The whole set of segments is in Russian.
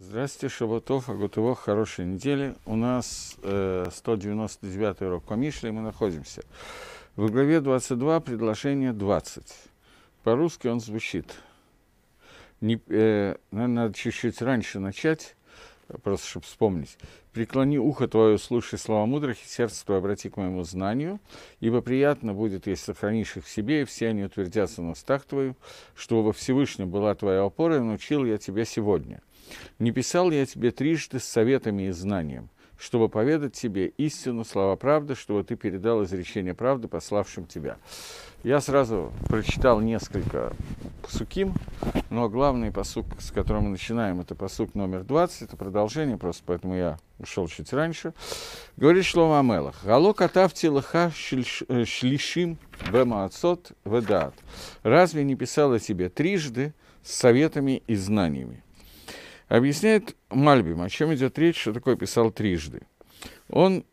Здравствуйте, Шабатов, Агутово, хорошей недели. У нас э, 199 урок по Мишле, мы находимся. В главе 22 предложение 20. По-русски он звучит. Не, э, наверное, надо чуть-чуть раньше начать, просто чтобы вспомнить. «Преклони ухо твое, слушай слова мудрых, и сердце твое обрати к моему знанию, ибо приятно будет, если сохранишь их в себе, и все они утвердятся на устах твою, что во Всевышнем была твоя опора, и научил я тебя сегодня». Не писал я тебе трижды с советами и знанием, чтобы поведать тебе истину, слова правды, чтобы ты передал изречение правды пославшим тебя. Я сразу прочитал несколько псуким, но главный посук, с которым мы начинаем, это посук номер 20, это продолжение, просто поэтому я ушел чуть раньше. Говорит слово Амелах. Гало катавти лыха э, шлишим бемаацот ведаат. Разве не писала тебе трижды с советами и знаниями? Объясняет Мальбим, о чем идет речь, что такое писал трижды. Он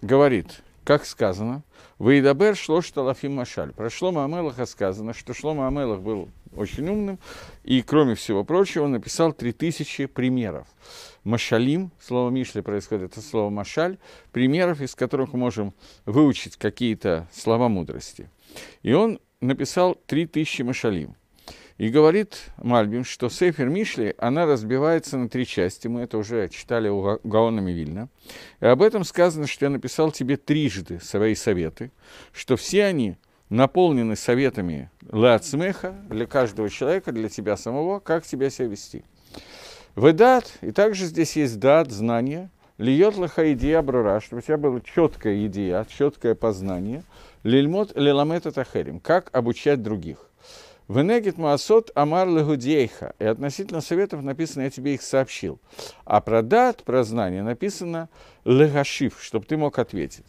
говорит, как сказано, «Ваидабер шло шталафим машаль». Про Шлома Амелаха сказано, что Шлома Амелах был очень умным, и, кроме всего прочего, он написал три тысячи примеров. Машалим, слово Мишли происходит от слова машаль, примеров, из которых можем выучить какие-то слова мудрости. И он написал три тысячи машалим. И говорит Мальбим, что Сейфер Мишли, она разбивается на три части. Мы это уже читали у Гаона Мивильна. И об этом сказано, что я написал тебе трижды свои советы, что все они наполнены советами лацмеха для каждого человека, для тебя самого, как тебя себя вести. Ведат, и также здесь есть дат, знание, льет лоха идея брура, чтобы у тебя было четкая идея, четкое познание, лильмот лиламет это как обучать других. Венегит Маасот Амар Легудейха. И относительно советов написано «Я тебе их сообщил». А про дат, про знание написано «Легашив», чтобы ты мог ответить.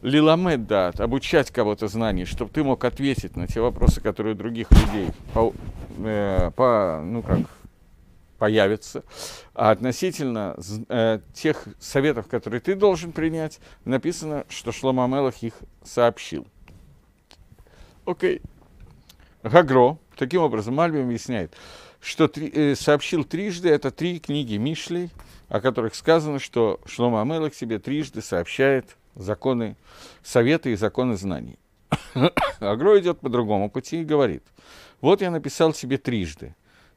Лиламед дат, обучать кого-то знаний, чтобы ты мог ответить на те вопросы, которые у других людей по, э, по ну как, появятся. А относительно э, тех советов, которые ты должен принять, написано, что Шлома Мелах их сообщил. Окей. Okay. Гагро, Таким образом, Мальби объясняет, что три, э, сообщил трижды, это три книги Мишлей, о которых сказано, что Шлома Амелах себе трижды сообщает законы, советы и законы знаний. Агро идет по другому пути и говорит, вот я написал себе трижды.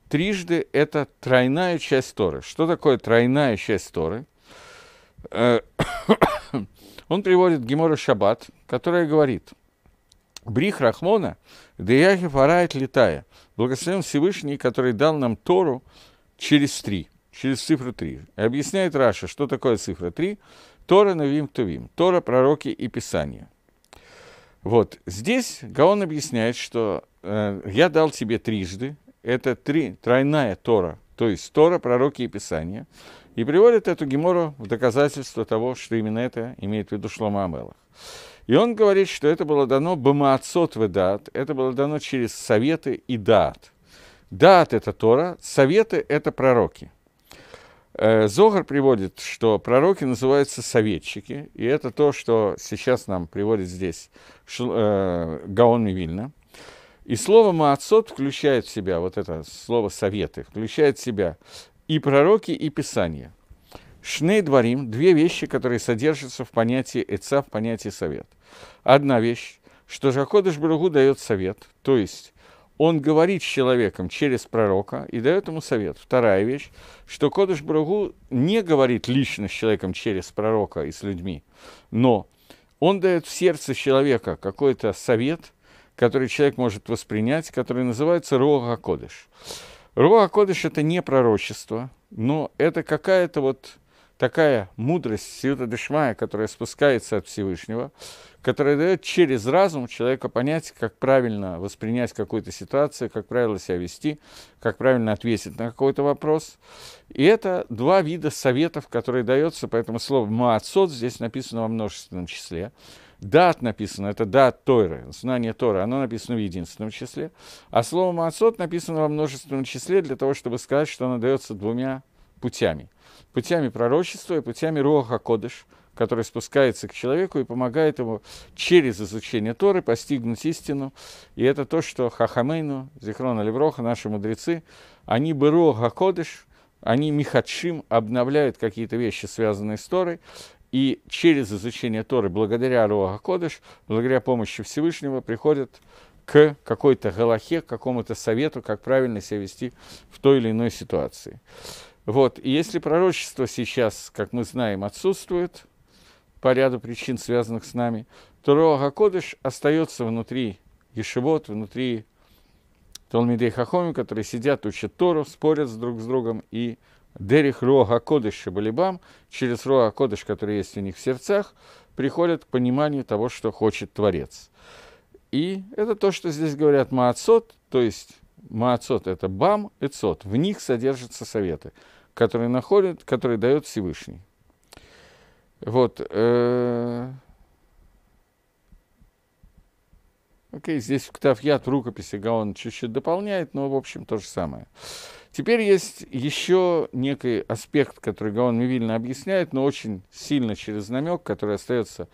Трижды – это тройная часть Торы. Что такое тройная часть Торы? Э, Он приводит Гемора Шаббат, которая говорит – Брих Рахмона, Деяхи Фарает Летая, благословен Всевышний, который дал нам Тору через три, через цифру три. И объясняет Раша, что такое цифра три. Тора Навим Тувим, Тора, пророки и Писания. Вот, здесь Гаон объясняет, что э, я дал тебе трижды, это три, тройная Тора, то есть Тора, пророки и Писания, и приводит эту Гемору в доказательство того, что именно это имеет в виду Шлома Амелах. И он говорит, что это было дано бамаацот ведат, это было дано через советы и дат. Дат – это Тора, советы – это пророки. Э, Зогар приводит, что пророки называются советчики, и это то, что сейчас нам приводит здесь э, Гаон Мивильна. И слово «маацот» включает в себя, вот это слово «советы», включает в себя и пророки, и Писания. Шней дворим – две вещи, которые содержатся в понятии эца, в понятии совет. Одна вещь, что Жакодыш Баругу дает совет, то есть он говорит с человеком через пророка и дает ему совет. Вторая вещь, что Кодыш Баругу не говорит лично с человеком через пророка и с людьми, но он дает в сердце человека какой-то совет, который человек может воспринять, который называется Рога Кодыш. Руа Кодыш это не пророчество, но это какая-то вот такая мудрость Сиута Дешмая, которая спускается от Всевышнего, которая дает через разум человека понять, как правильно воспринять какую-то ситуацию, как правильно себя вести, как правильно ответить на какой-то вопрос. И это два вида советов, которые даются, поэтому слово «маацот» здесь написано во множественном числе. Дат написано, это дат Тойры, знание Торы, оно написано в единственном числе. А слово «маацот» написано во множественном числе для того, чтобы сказать, что оно дается двумя путями. Путями пророчества и путями Роха Кодыш, который спускается к человеку и помогает ему через изучение Торы постигнуть истину. И это то, что Хахамейну, Зихрон Алиброха, наши мудрецы, они бы Роха Кодыш, они Михадшим обновляют какие-то вещи, связанные с Торой, и через изучение Торы, благодаря Роха Кодыш, благодаря помощи Всевышнего, приходят к какой-то галахе, к какому-то совету, как правильно себя вести в той или иной ситуации. Вот. И если пророчество сейчас, как мы знаем, отсутствует по ряду причин, связанных с нами, то Роага Кодыш остается внутри Ешевот, внутри Толмидей Хахоми, которые сидят, учат Тору, спорят друг с другом и Дерих Роа Кодыш и Балибам, через Роа Кодыш, который есть у них в сердцах, приходят к пониманию того, что хочет Творец. И это то, что здесь говорят Маацот, то есть Маацот – это Бам и Цот, в них содержатся советы который находит, который дает Всевышний. Вот. Э, окей, здесь в Ктавьят рукописи Гаон чуть-чуть дополняет, но, в общем, то же самое. Теперь есть еще некий аспект, который Гаон Мивильно объясняет, но очень сильно через намек, который остается,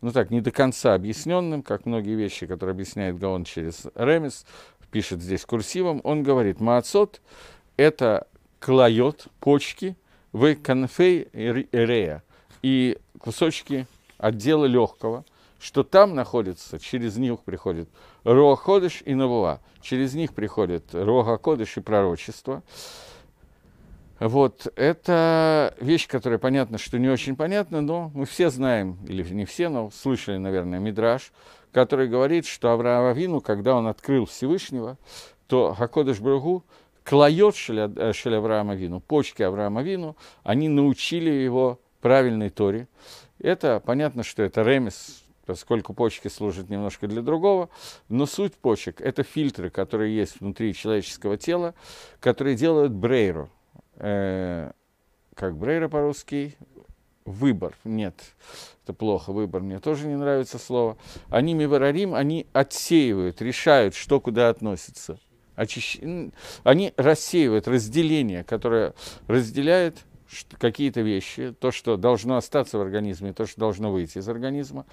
ну так, не до конца объясненным, как многие вещи, которые объясняет Гаон через Ремис, пишет здесь курсивом, он говорит, Маацот – это клает почки в конфей рея и кусочки отдела легкого, что там находится, через них приходит Роха-Кодыш и Навуа, через них приходит Роха-Кодыш и пророчество. Вот, это вещь, которая понятно, что не очень понятна, но мы все знаем, или не все, но слышали, наверное, Мидраж, который говорит, что Авраам Авину, когда он открыл Всевышнего, то Хакодыш Брагу клает Шель, э, Шель Авраама Вину, почки Авраама Вину, они научили его правильной Торе. Это, понятно, что это ремес, поскольку почки служат немножко для другого, но суть почек – это фильтры, которые есть внутри человеческого тела, которые делают брейру. Э, как брейра по-русски? Выбор. Нет, это плохо, выбор. Мне тоже не нравится слово. Они миворарим, они отсеивают, решают, что куда относится – очищ... они рассеивают разделение, которое разделяет какие-то вещи, то, что должно остаться в организме, то, что должно выйти из организма.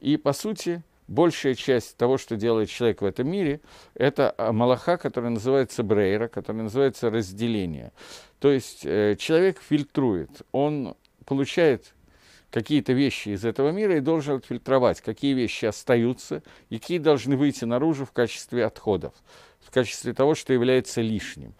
И, по сути, большая часть того, что делает человек в этом мире, это а, малаха, который называется брейра, который называется разделение. То есть э, человек фильтрует, он получает какие-то вещи из этого мира и должен отфильтровать, какие вещи остаются и какие должны выйти наружу в качестве отходов в качестве того, что является лишним.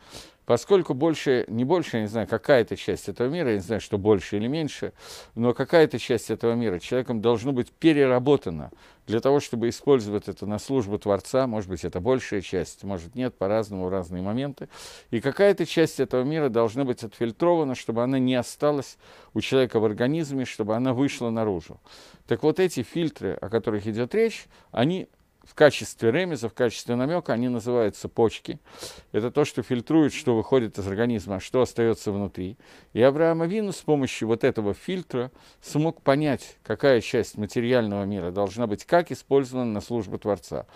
Поскольку больше, не больше, я не знаю, какая-то часть этого мира, я не знаю, что больше или меньше, но какая-то часть этого мира человеком должно быть переработана для того, чтобы использовать это на службу Творца, может быть, это большая часть, может, нет, по-разному, разные моменты. И какая-то часть этого мира должна быть отфильтрована, чтобы она не осталась у человека в организме, чтобы она вышла наружу. Так вот эти фильтры, о которых идет речь, они в качестве ремеза, в качестве намека они называются почки. Это то, что фильтрует, что выходит из организма, что остается внутри. И Авраам Авину с помощью вот этого фильтра смог понять, какая часть материального мира должна быть как использована на службу Творца.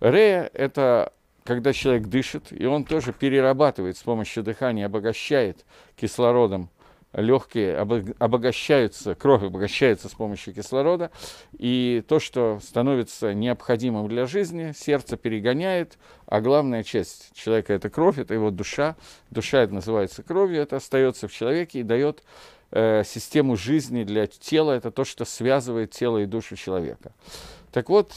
Рея – это когда человек дышит, и он тоже перерабатывает с помощью дыхания, обогащает кислородом легкие обогащаются, кровь обогащается с помощью кислорода, и то, что становится необходимым для жизни, сердце перегоняет, а главная часть человека – это кровь, это его душа, душа это называется кровью, это остается в человеке и дает э, систему жизни для тела, это то, что связывает тело и душу человека. Так вот,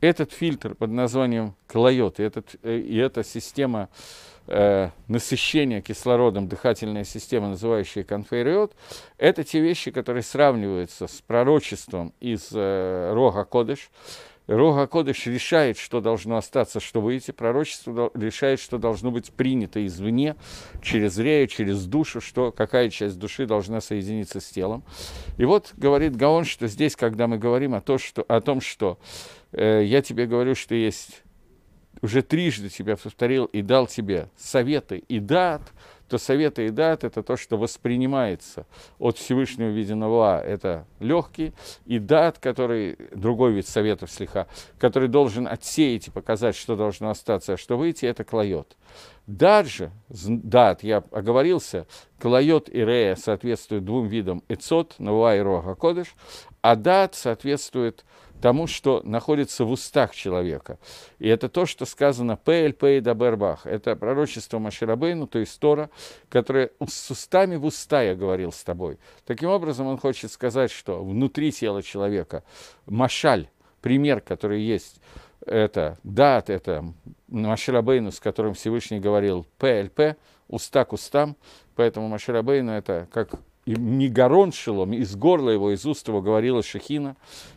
этот фильтр под названием клойот, и, этот, э, и эта система Э, насыщение кислородом дыхательная система, называющая конфейриот, это те вещи, которые сравниваются с пророчеством из э, Рога Кодыш. Рога Кодыш решает, что должно остаться, что выйти. Пророчество решает, что должно быть принято извне, через рею, через душу, что какая часть души должна соединиться с телом. И вот говорит Гаон, что здесь, когда мы говорим о, то, что, о том, что э, я тебе говорю, что есть уже трижды тебя повторил и дал тебе советы и дат, то советы и дат – это то, что воспринимается от Всевышнего виденного это легкий, и дат, который, другой вид советов слегка, который должен отсеять и показать, что должно остаться, а что выйти, это клает. даже дат, я оговорился, клает и рея соответствуют двум видам – эцот, Навла и Роха Кодыш, а дат соответствует – тому, что находится в устах человека. И это то, что сказано «Пэль, пэй да бербах». Это пророчество Маширабейну, то есть Тора, которое с устами в уста я говорил с тобой. Таким образом, он хочет сказать, что внутри тела человека машаль, пример, который есть, это дат, это Маширабейну, с которым Всевышний говорил «ПЛП», уста к устам, поэтому Маширабейну это как и Мигароншилом, из горла его, из уст его говорила Шахина,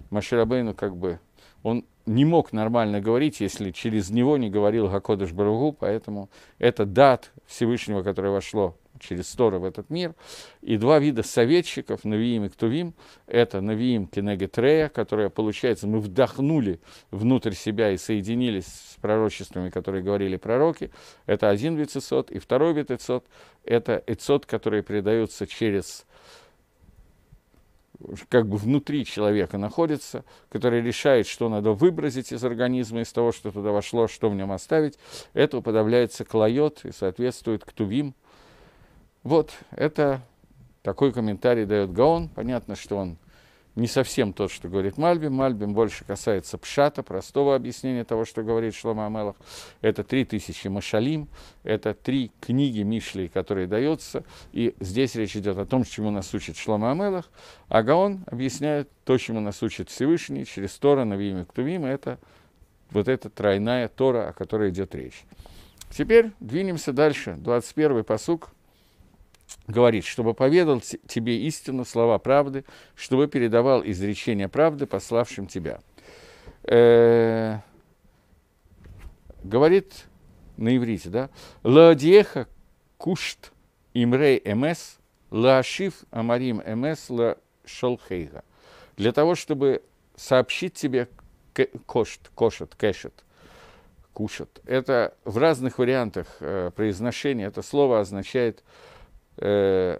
Маширабейну как бы, он не мог нормально говорить, если через него не говорил Гакодыш Баругу, поэтому это дат Всевышнего, которое вошло через Тору в этот мир. И два вида советчиков, Навиим и Ктувим, это Навиим Кенегетрея, которая, получается, мы вдохнули внутрь себя и соединились с пророчествами, которые говорили пророки. Это один вид эцот, и второй вид эцот – это эцот, который передается через как бы внутри человека находится, который решает, что надо выбросить из организма, из того, что туда вошло, что в нем оставить, это уподобляется клоет и соответствует ктувим – вот, это такой комментарий дает Гаон. Понятно, что он не совсем тот, что говорит Мальбим. Мальбим больше касается пшата, простого объяснения того, что говорит Шлома Амелах. Это три тысячи машалим, это три книги Мишли, которые даются. И здесь речь идет о том, чему нас учит Шлома Амелах. А Гаон объясняет то, чему нас учит Всевышний через Тора, Навиим и Ктувим. Это вот эта тройная Тора, о которой идет речь. Теперь двинемся дальше. 21-й посук – говорит, чтобы поведал тебе истину, слова правды, чтобы передавал изречение правды, пославшим тебя. Э говорит на иврите, да? ладеха кушт имрей эмес, лашив амарим эмес ла шолхейга Для того, чтобы сообщить тебе кошт, кошет, кэшет, кушат. Это в разных вариантах э произношения это слово означает э, э,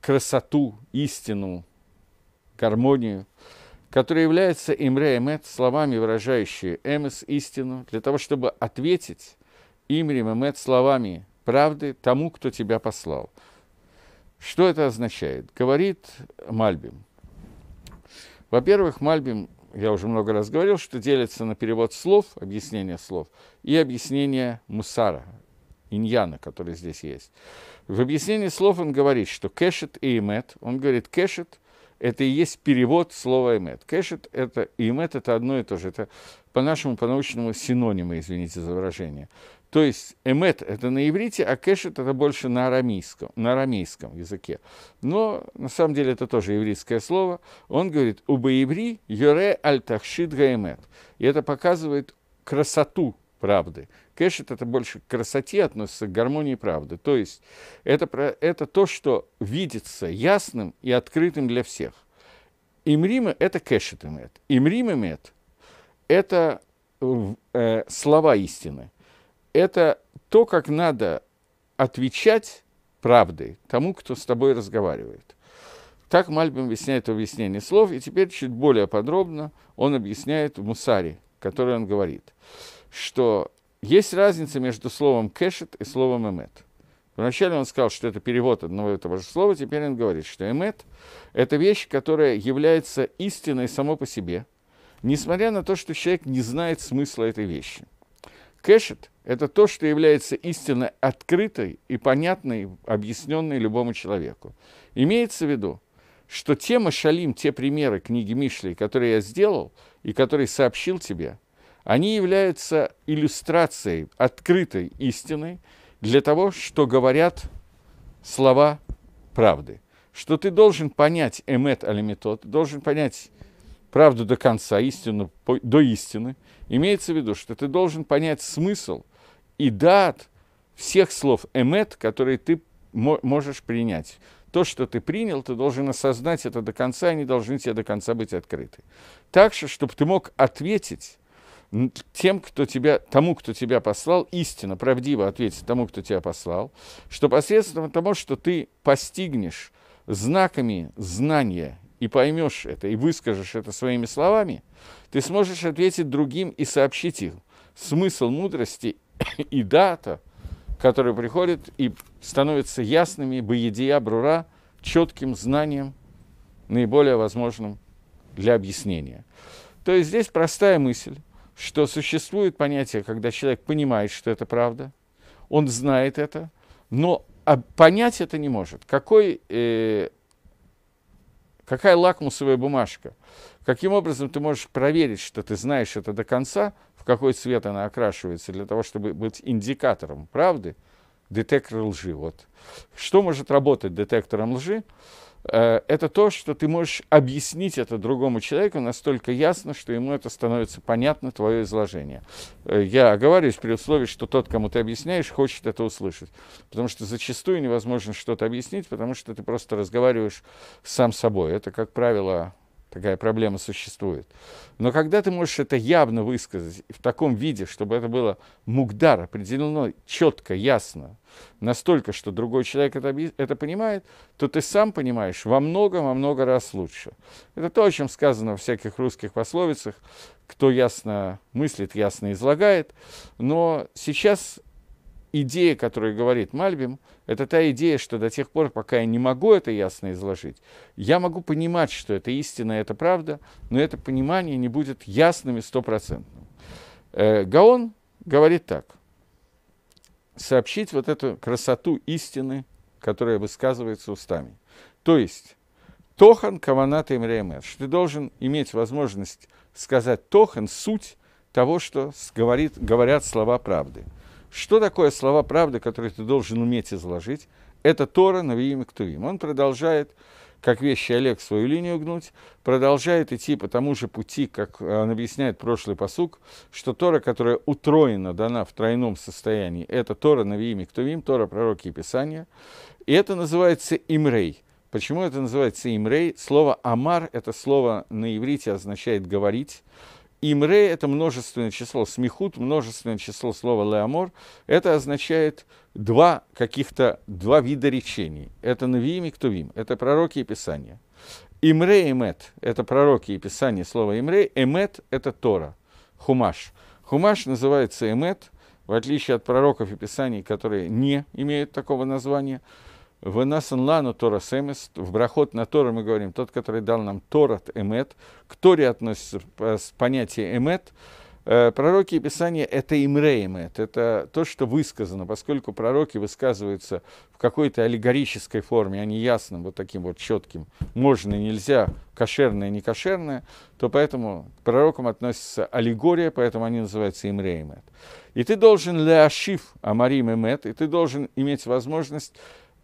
красоту, истину, гармонию, которая является имре эмет, словами, выражающие эмес, истину, для того, чтобы ответить имре эмет словами правды тому, кто тебя послал. Что это означает? Говорит Мальбим. Во-первых, Мальбим, я уже много раз говорил, что делится на перевод слов, объяснение слов, и объяснение мусара, иньяна, который здесь есть. В объяснении слов он говорит, что кэшет и имет, он говорит, кэшет – это и есть перевод слова имет. Кэшет – это и имет – это одно и то же, это по-нашему, по-научному синонимы, извините за выражение. То есть эмет – это на иврите, а кэшет – это больше на арамейском, на арамейском языке. Но на самом деле это тоже еврейское слово. Он говорит би-иври юре аль тахшид гаэмет». И это показывает красоту правды – Кэшет это больше к красоте относится, к гармонии правды. То есть это, про, это то, что видится ясным и открытым для всех. Имрима – это кэшет имет. Имрима мед – это э, э, слова истины. Это то, как надо отвечать правдой тому, кто с тобой разговаривает. Так Мальбим объясняет объяснение слов, и теперь чуть более подробно он объясняет в Мусаре, который он говорит, что есть разница между словом кэшет и словом эмет. Вначале он сказал, что это перевод одного и того же слова, теперь он говорит, что эмет – это вещь, которая является истиной само по себе, несмотря на то, что человек не знает смысла этой вещи. Кэшет – это то, что является истинно открытой и понятной, объясненной любому человеку. Имеется в виду, что тема шалим, те примеры книги Мишлей, которые я сделал и которые сообщил тебе – они являются иллюстрацией открытой истины для того, что говорят слова правды. Что ты должен понять эмет алимитот, должен понять правду до конца, истину до истины. Имеется в виду, что ты должен понять смысл и дат всех слов эмет, которые ты можешь принять. То, что ты принял, ты должен осознать это до конца, они должны тебе до конца быть открыты. Так же, чтобы ты мог ответить тем, кто тебя, тому, кто тебя послал, истинно, правдиво ответит тому, кто тебя послал, что посредством того, что ты постигнешь знаками знания и поймешь это, и выскажешь это своими словами, ты сможешь ответить другим и сообщить им смысл мудрости и дата, которые приходит и становится ясными, боедия, брура, четким знанием, наиболее возможным для объяснения. То есть здесь простая мысль, что существует понятие, когда человек понимает, что это правда, он знает это, но а, понять это не может. Какой, э, какая лакмусовая бумажка? Каким образом ты можешь проверить, что ты знаешь это до конца, в какой цвет она окрашивается, для того, чтобы быть индикатором правды, детектор лжи. Вот. Что может работать детектором лжи? Э, это то, что ты можешь объяснить это другому человеку настолько ясно, что ему это становится понятно, твое изложение. Э, я оговариваюсь при условии, что тот, кому ты объясняешь, хочет это услышать. Потому что зачастую невозможно что-то объяснить, потому что ты просто разговариваешь сам собой. Это, как правило, Такая проблема существует. Но когда ты можешь это явно высказать в таком виде, чтобы это было мугдар, определено четко, ясно, настолько, что другой человек это, это понимает, то ты сам понимаешь во много, во много раз лучше. Это то, о чем сказано во всяких русских пословицах, кто ясно мыслит, ясно излагает. Но сейчас идея, которую говорит Мальбим, это та идея, что до тех пор, пока я не могу это ясно изложить, я могу понимать, что это истина, это правда, но это понимание не будет ясным и стопроцентным. Э, Гаон говорит так. Сообщить вот эту красоту истины, которая высказывается устами. То есть, тохан каваната имреемет, что ты должен иметь возможность сказать тохан, суть того, что говорит, говорят слова правды – что такое слова правды, которые ты должен уметь изложить? Это Тора Навиим и Ктувим. Он продолжает, как вещи Олег, свою линию гнуть, продолжает идти по тому же пути, как э, он объясняет прошлый посук, что Тора, которая утроена, дана в тройном состоянии, это Тора Навиим и Ктувим, Тора пророки и Писания. И это называется Имрей – Почему это называется имрей? Слово «амар» — это слово на иврите означает «говорить». Имре – это множественное число, смехут – множественное число слова леамор. Это означает два каких-то, два вида речений. Это навиим и ктувим, это пророки и писания. Имре и эмет – это пророки и писания, слово имре. Эмет – это Тора, хумаш. Хумаш называется эмет, в отличие от пророков и писаний, которые не имеют такого названия – Венесен лану Тора Эмес, в брахот на Тора мы говорим, тот, который дал нам Торат Эмет, к Торе относится э, понятие Эмет, э, Пророки и Писания – это имреемет, это то, что высказано, поскольку пророки высказываются в какой-то аллегорической форме, а не ясным, вот таким вот четким, можно, нельзя, кошерное, не кошерное, то поэтому к пророкам относится аллегория, поэтому они называются имреемет. И ты должен леашив амарим эмет, и ты должен иметь возможность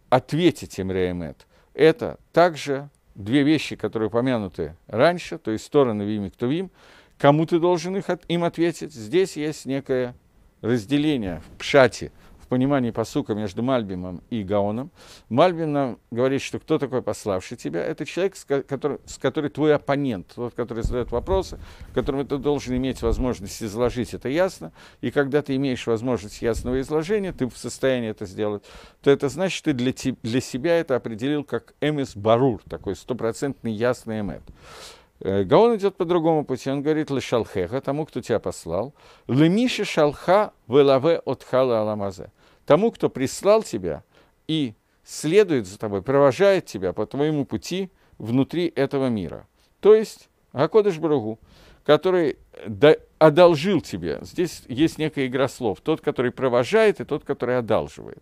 ответить им Реэмет. Это также две вещи, которые упомянуты раньше, то есть стороны Вим и Ктувим, кому ты должен их, им ответить. Здесь есть некое разделение в пшате – понимании посука между Мальбимом и Гаоном. Мальбим нам говорит, что кто такой пославший тебя? Это человек, с, который, с который твой оппонент, тот, который задает вопросы, которому ты должен иметь возможность изложить это ясно. И когда ты имеешь возможность ясного изложения, ты в состоянии это сделать, то это значит, ты для, для себя это определил как МС барур, такой стопроцентный ясный эмет. Э, Гаон идет по другому пути. Он говорит «Лешалхеха», тому, кто тебя послал. «Лемиши шалха велаве отхала аламазе» тому, кто прислал тебя и следует за тобой, провожает тебя по твоему пути внутри этого мира. То есть Акодыш Баругу, который одолжил тебе. Здесь есть некая игра слов. Тот, который провожает, и тот, который одалживает.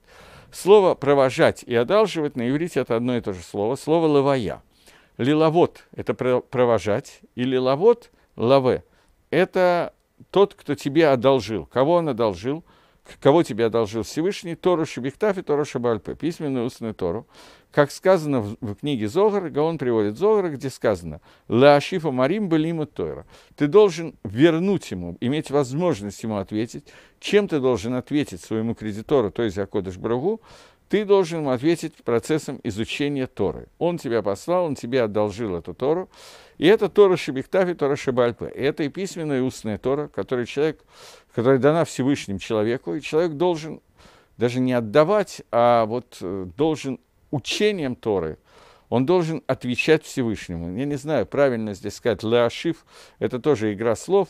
Слово «провожать» и «одалживать» на иврите – это одно и то же слово. Слово «лавая». Лиловод – это провожать, и лиловод – лаве – это тот, кто тебе одолжил. Кого он одолжил – кого тебе одолжил Всевышний, Тору Шебехтаф и Тору Шабальпе, письменную устную Тору. Как сказано в, в книге Зогар, он приводит Зогара, где сказано «Лаашифа Марим Белима Тойра». Ты должен вернуть ему, иметь возможность ему ответить. Чем ты должен ответить своему кредитору, то есть Акодыш Брагу? Ты должен ему ответить процессом изучения Торы. Он тебя послал, он тебе одолжил эту Тору. И это Тора Шебехтаф Тора Шабальпе. И это и письменная и устная Тора, которую человек которая дана Всевышним человеку, и человек должен даже не отдавать, а вот э, должен учением Торы, он должен отвечать Всевышнему. Я не знаю, правильно здесь сказать «леашиф» – это тоже игра слов.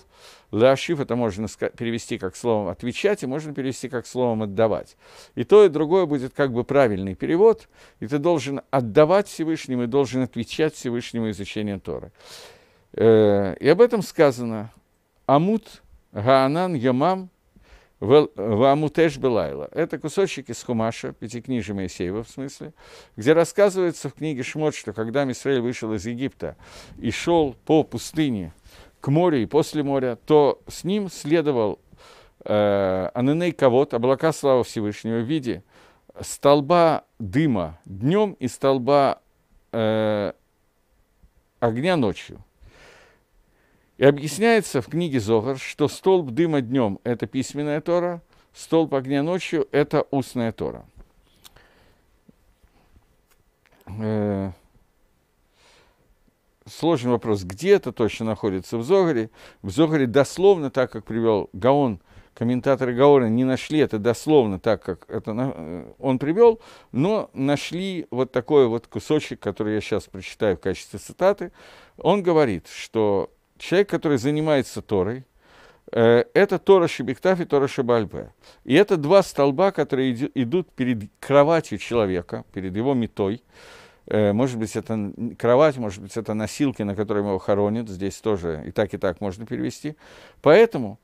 «Леашиф» – это можно перевести как словом «отвечать» и можно перевести как словом «отдавать». И то, и другое будет как бы правильный перевод, и ты должен отдавать Всевышнему и должен отвечать Всевышнему изучением Торы. Э, и об этом сказано «Амут Гаанан Ямам Вамутеш Белайла. Это кусочек из Хумаша, пятикнижие Моисеева в смысле, где рассказывается в книге Шмот, что когда Мисраиль вышел из Египта и шел по пустыне к морю и после моря, то с ним следовал э, Аненей Кавод, облака славы Всевышнего в виде столба дыма днем и столба э, огня ночью. И объясняется в книге Зогар, что столб дыма днем – это письменная Тора, столб огня ночью – это устная Тора. Э, сложный вопрос, где это точно находится в Зогаре. В Зогаре дословно, так как привел Гаон, комментаторы Гаона не нашли это дословно так, как это э, он привел, но нашли вот такой вот кусочек, который я сейчас прочитаю в качестве цитаты. Он говорит, что человек, который занимается Торой, э, это Тора Шебектаф и Тора Шебальбе. И это два столба, которые идут перед кроватью человека, перед его метой. Э, может быть, это кровать, может быть, это носилки, на которой его хоронят. Здесь тоже и так, и так можно перевести. Поэтому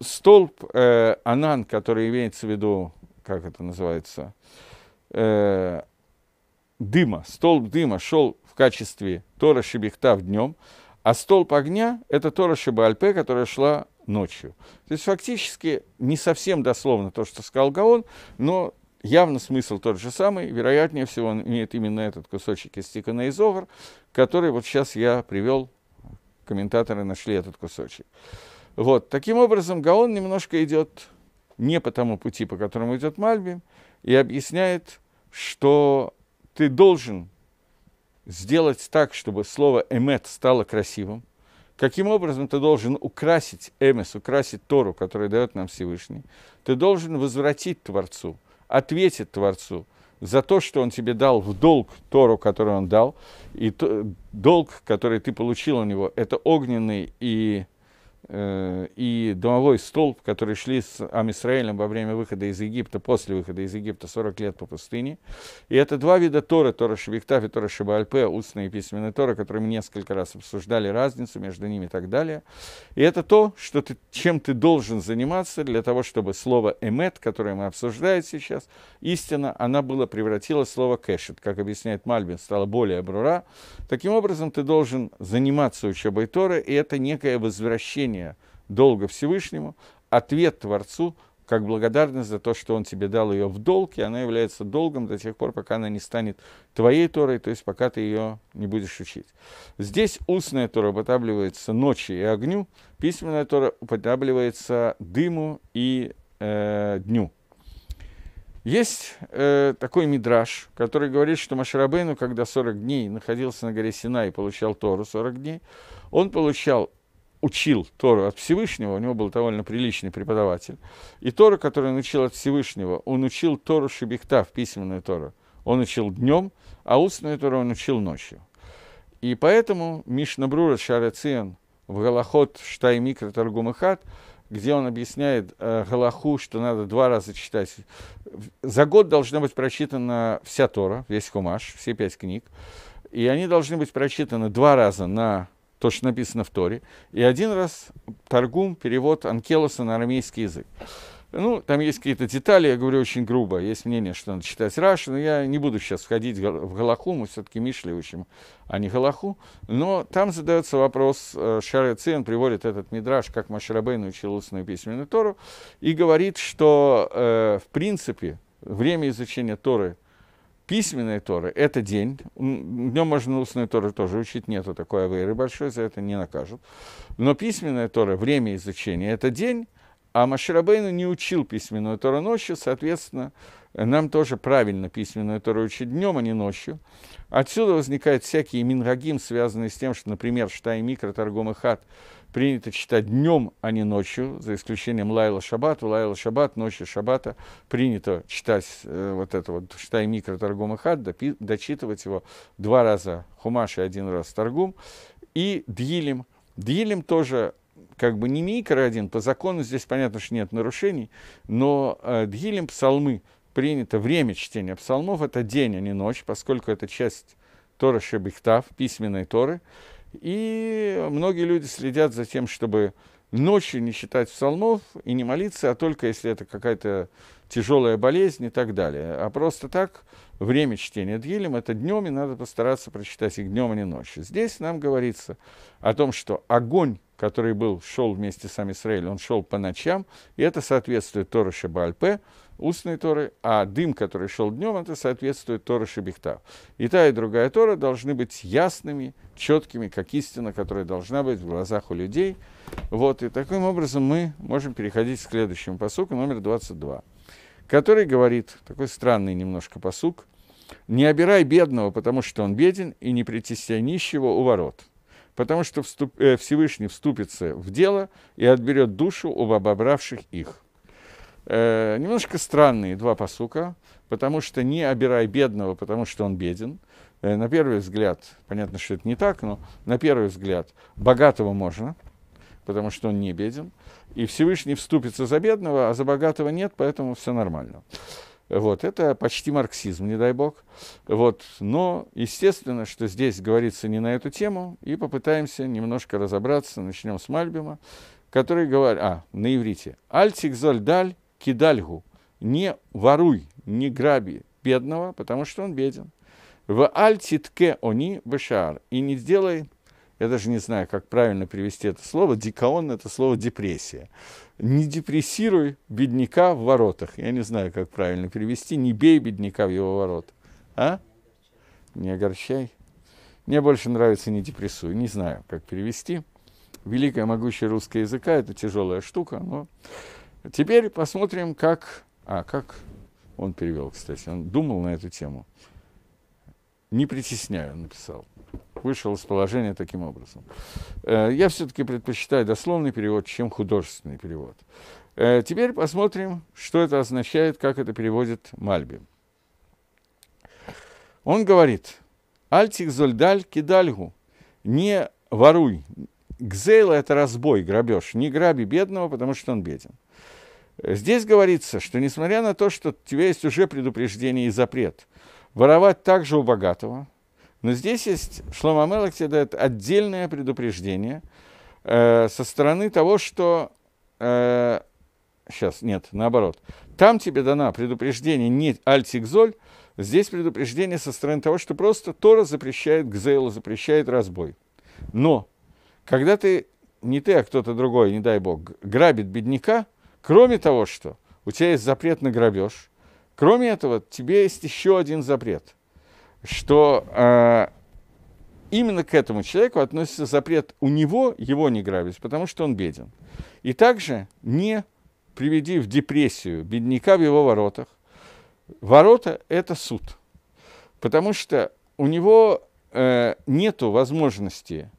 столб э, Анан, который имеется в виду, как это называется, э, дыма, столб дыма шел в качестве Тора Шебехта в днем – а столб огня – это Тора Шибальпе, которая шла ночью. То есть фактически не совсем дословно то, что сказал Гаон, но явно смысл тот же самый. Вероятнее всего, он имеет именно этот кусочек из Тикана Изовар, который вот сейчас я привел, комментаторы нашли этот кусочек. Вот, таким образом, Гаон немножко идет не по тому пути, по которому идет Мальби, и объясняет, что ты должен сделать так, чтобы слово «эмет» стало красивым, каким образом ты должен украсить эмес, украсить Тору, которую дает нам Всевышний, ты должен возвратить Творцу, ответить Творцу за то, что Он тебе дал в долг Тору, которую Он дал, и то, долг, который ты получил у Него, это огненный и Э, и домовой столб, которые шли с Амисраилем во время выхода из Египта, после выхода из Египта 40 лет по пустыне. И это два вида Торы, Тора Шевиктав и Тора Шебальпе, устные и письменные Торы, которые мы несколько раз обсуждали разницу между ними и так далее. И это то, что ты, чем ты должен заниматься для того, чтобы слово «эмет», которое мы обсуждаем сейчас, истина, она была превратила слово «кэшет», как объясняет Мальбин, стала более брура. Таким образом, ты должен заниматься учебой Торы, и это некое возвращение служение долга Всевышнему, ответ Творцу, как благодарность за то, что Он тебе дал ее в долг, и она является долгом до тех пор, пока она не станет твоей Торой, то есть пока ты ее не будешь учить. Здесь устная Тора употребляется ночью и огню, письменная Тора употребляется дыму и э, дню. Есть э, такой мидраж, который говорит, что Машарабейну, когда 40 дней находился на горе Сина и получал Тору 40 дней, он получал учил Тору от Всевышнего, у него был довольно приличный преподаватель. И Тора, которую он учил от Всевышнего, он учил Тору Шебехта, в письменную Тору. Он учил днем, а устную Тору он учил ночью. И поэтому Мишна Брура Шарациан в Галахот Штаймикра Таргумахат, где он объясняет э, Галаху, что надо два раза читать. За год должна быть прочитана вся Тора, весь Хумаш, все пять книг. И они должны быть прочитаны два раза на то, что написано в Торе, и один раз Торгум, перевод Анкелоса на арамейский язык. Ну, там есть какие-то детали, я говорю очень грубо. Есть мнение, что надо читать Раши, но я не буду сейчас входить в Галаху, мы все-таки Мишли учим, а не Галаху. Но там задается вопрос, э, Шаря Циен приводит этот мидраж, как Машарабейн научил устную письменную Тору, и говорит, что, э, в принципе, время изучения Торы – письменной Торы. это день. Днем можно устной Торы тоже учить, нету такой авейры большой, за это не накажут. Но письменная Тора – время изучения – это день, а Маширабейну не учил письменную Тору ночью, соответственно, нам тоже правильно письменную Тору учить днем, а не ночью. Отсюда возникают всякие минрагим, связанные с тем, что, например, Штай Микро, Торгом и Хат – принято читать днем, а не ночью, за исключением Лайла Шаббат. У Лайла Шаббат, ночи Шаббата, принято читать э, вот это вот, микро микроторгум и хад, дочитывать его два раза Хумаш и один раз Торгум. И Дилем. Дилем тоже как бы не микро один, по закону здесь понятно, что нет нарушений, но э, Дилем псалмы принято время чтения псалмов, это день, а не ночь, поскольку это часть Тора Шебихтав, письменной Торы, и многие люди следят за тем, чтобы ночью не считать псалмов и не молиться, а только если это какая-то тяжелая болезнь и так далее. А просто так время чтения Дгилем – это днем, и надо постараться прочитать их днем, а не ночью. Здесь нам говорится о том, что огонь, который был, шел вместе с Амисраэлем, он шел по ночам, и это соответствует Торыше Бальпе – устной Торы, а дым, который шел днем, это соответствует Торы Шебихтав. И та, и другая Тора должны быть ясными, четкими, как истина, которая должна быть в глазах у людей. Вот, и таким образом мы можем переходить к следующему посуку, номер 22, который говорит, такой странный немножко посук, «Не обирай бедного, потому что он беден, и не притесняй нищего у ворот» потому что вступ, э, Всевышний вступится в дело и отберет душу у обобравших их. Э, немножко странные два посука, потому что не обирай бедного, потому что он беден. Э, на первый взгляд, понятно, что это не так, но на первый взгляд богатого можно, потому что он не беден. И Всевышний вступится за бедного, а за богатого нет, поэтому все нормально. Вот, это почти марксизм, не дай бог. Вот, но, естественно, что здесь говорится не на эту тему, и попытаемся немножко разобраться. Начнем с Мальбима, который говорит, а, на иврите, «Альтик зольдаль кидальгу, не воруй, не граби бедного, потому что он беден. В альтитке они бешар. И не сделай, я даже не знаю, как правильно привести это слово, дикаон – это слово депрессия. Не депрессируй бедняка в воротах. Я не знаю, как правильно перевести. Не бей бедняка в его воротах. А? Не огорчай. Мне больше нравится не депрессуй. Не знаю, как перевести. Великая могучая русская языка – это тяжелая штука, но Теперь посмотрим, как... А, как он перевел, кстати. Он думал на эту тему. «Не притесняю», написал. Вышел из положения таким образом. Э, я все-таки предпочитаю дословный перевод, чем художественный перевод. Э, теперь посмотрим, что это означает, как это переводит Мальби. Он говорит, «Альтик зольдаль кидальгу, не воруй, Гзейла – это разбой, грабеж. Не граби бедного, потому что он беден. Здесь говорится, что несмотря на то, что у тебя есть уже предупреждение и запрет, воровать также у богатого. Но здесь есть, Шломамелах тебе дает отдельное предупреждение э, со стороны того, что... Э, сейчас, нет, наоборот. Там тебе дано предупреждение не альтикзоль, здесь предупреждение со стороны того, что просто Тора запрещает, Гзейла запрещает разбой. Но когда ты, не ты, а кто-то другой, не дай бог, грабит бедняка, кроме того, что у тебя есть запрет на грабеж, кроме этого, тебе есть еще один запрет, что э, именно к этому человеку относится запрет у него его не грабить, потому что он беден. И также не приведи в депрессию бедняка в его воротах. Ворота – это суд, потому что у него э, нет возможности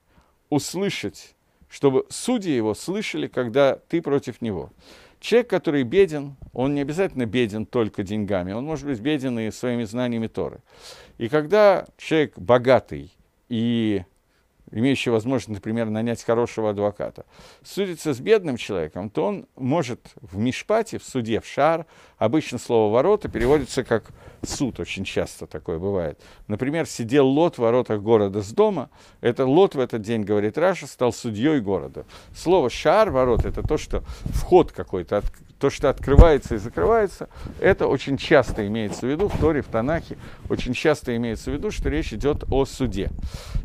услышать, чтобы судьи его слышали, когда ты против него. Человек, который беден, он не обязательно беден только деньгами, он может быть беден и своими знаниями Торы. И когда человек богатый и имеющий возможность, например, нанять хорошего адвоката, судится с бедным человеком, то он может в мишпате, в суде, в шар, обычно слово «ворота» переводится как «суд», очень часто такое бывает. Например, «сидел лот в воротах города с дома», это лот в этот день, говорит Раша, стал судьей города. Слово «шар», «ворот» — это то, что вход какой-то, то, что открывается и закрывается, это очень часто имеется в виду в Торе, в Танахе, очень часто имеется в виду, что речь идет о суде.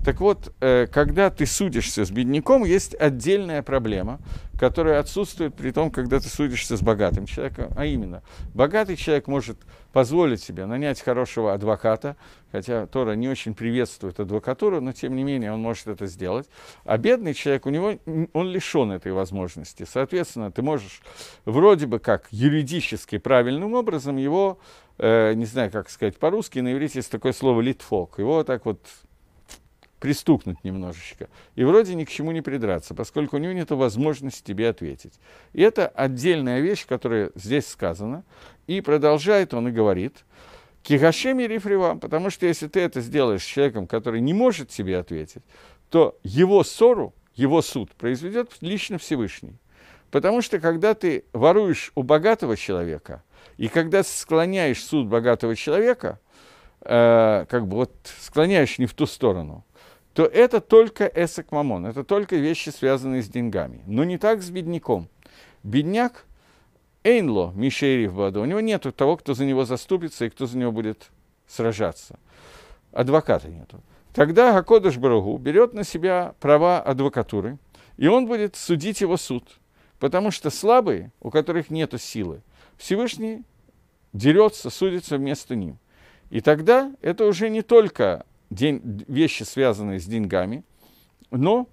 Так вот, э, когда ты судишься с бедняком, есть отдельная проблема, которая отсутствует при том, когда ты судишься с богатым человеком. А именно, богатый человек может позволить себе нанять хорошего адвоката, хотя Тора не очень приветствует адвокатуру, но тем не менее он может это сделать. А бедный человек, у него, он лишен этой возможности. Соответственно, ты можешь вроде бы как юридически правильным образом его, э, не знаю, как сказать по-русски, на иврите есть такое слово «литфок», его так вот пристукнуть немножечко. И вроде ни к чему не придраться, поскольку у него нет возможности тебе ответить. И это отдельная вещь, которая здесь сказана. И продолжает он и говорит, Кигашеми рифривам, потому что если ты это сделаешь с человеком, который не может тебе ответить, то его ссору, его суд произведет лично Всевышний. Потому что когда ты воруешь у богатого человека, и когда склоняешь суд богатого человека, э, как бы вот склоняешь не в ту сторону, то это только эсок мамон, это только вещи, связанные с деньгами. Но не так с бедняком. Бедняк Эйнло в баду, у него нет того, кто за него заступится и кто за него будет сражаться. Адвоката нету. Тогда Акодыш Барагу берет на себя права адвокатуры, и он будет судить его суд. Потому что слабые, у которых нет силы, Всевышний дерется, судится вместо них. И тогда это уже не только день, вещи, связанные с деньгами, но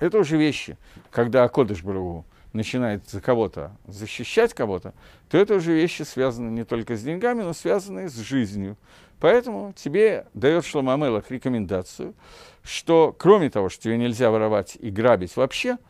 это уже вещи, когда Акодыш Барагу начинает за кого-то защищать кого-то, то это уже вещи, связанные не только с деньгами, но связанные с жизнью. Поэтому тебе дает Шламамелах рекомендацию, что кроме того, что ее нельзя воровать и грабить вообще –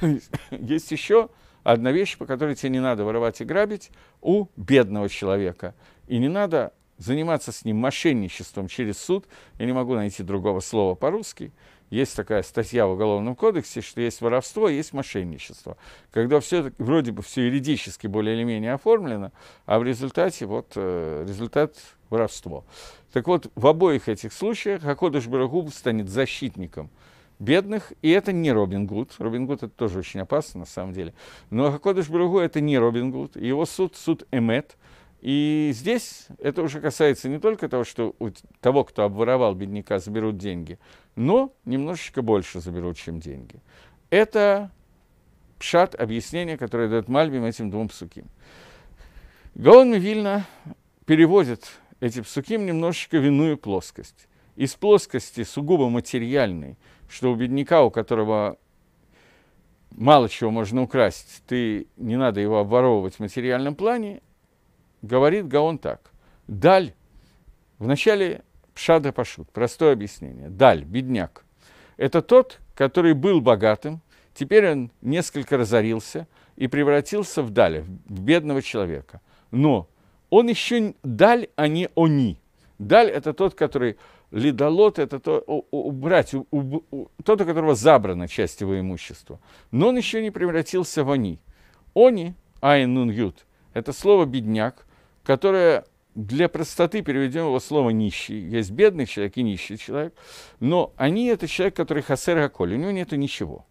есть еще одна вещь, по которой тебе не надо воровать и грабить у бедного человека. И не надо заниматься с ним мошенничеством через суд. Я не могу найти другого слова по-русски. Есть такая статья в Уголовном кодексе, что есть воровство, есть мошенничество. Когда все вроде бы все юридически более или менее оформлено, а в результате вот э, результат воровство. Так вот, в обоих этих случаях Акодыш Барагуб станет защитником – бедных, и это не Робин Гуд. Робин Гуд это тоже очень опасно, на самом деле. Но Хакодыш Брагу это не Робин Гуд, его суд, суд Эмет. И здесь это уже касается не только того, что у того, кто обворовал бедняка, заберут деньги, но немножечко больше заберут, чем деньги. Это пшат, объяснение, которое дает Мальбим этим двум псуким. Гаон Вильна переводит эти псуким немножечко в иную плоскость. Из плоскости сугубо материальной – что у бедняка, у которого мало чего можно украсть, ты не надо его обворовывать в материальном плане, говорит Гаон так. Даль, вначале Пшада Пашут, простое объяснение. Даль, бедняк, это тот, который был богатым, теперь он несколько разорился и превратился в даль, в бедного человека. Но он еще даль, а не они. Даль – это тот, который Ледолот это то, убрать, у, тот, у которого забрана часть его имущества. Но он еще не превратился в они. Они, айн ют, это слово «бедняк», которое для простоты переведем его слово «нищий». Есть бедный человек и нищий человек, но они – это человек, который хасер гаколь, у него нет ничего.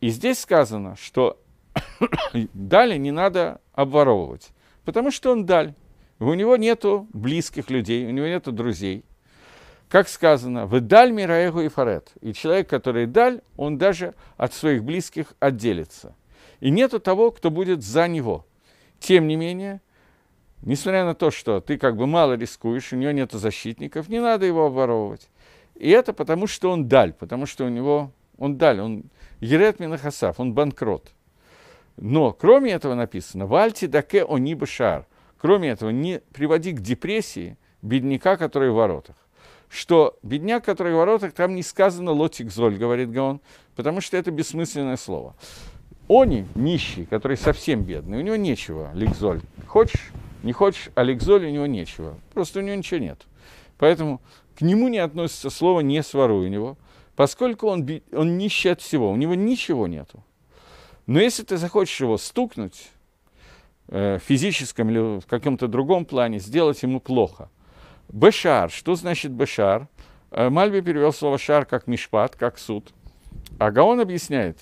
И здесь сказано, что дали не надо обворовывать, потому что он даль. У него нету близких людей, у него нету друзей – как сказано, «Выдаль мираэгу и фарет». И человек, который даль, он даже от своих близких отделится. И нету того, кто будет за него. Тем не менее, несмотря на то, что ты как бы мало рискуешь, у него нету защитников, не надо его обворовывать. И это потому, что он даль, потому что у него он даль, он Ерет Минахасав, он банкрот. Но кроме этого написано «Вальти даке ониба шар». Кроме этого, не приводи к депрессии бедняка, который в воротах что бедняк, который в воротах, там не сказано лотик золь, говорит Гаон, потому что это бессмысленное слово. Они, нищий, который совсем бедный, у него нечего, ликзоль. Хочешь, не хочешь, а ликзоль у него нечего. Просто у него ничего нет. Поэтому к нему не относится слово «не сворую» у него, поскольку он, он нищий от всего, у него ничего нету. Но если ты захочешь его стукнуть, в э, физическом или в каком-то другом плане, сделать ему плохо, Бешар. Что значит Бешар? Э, Мальби перевел слово шар как мишпат, как суд. А Гаон объясняет,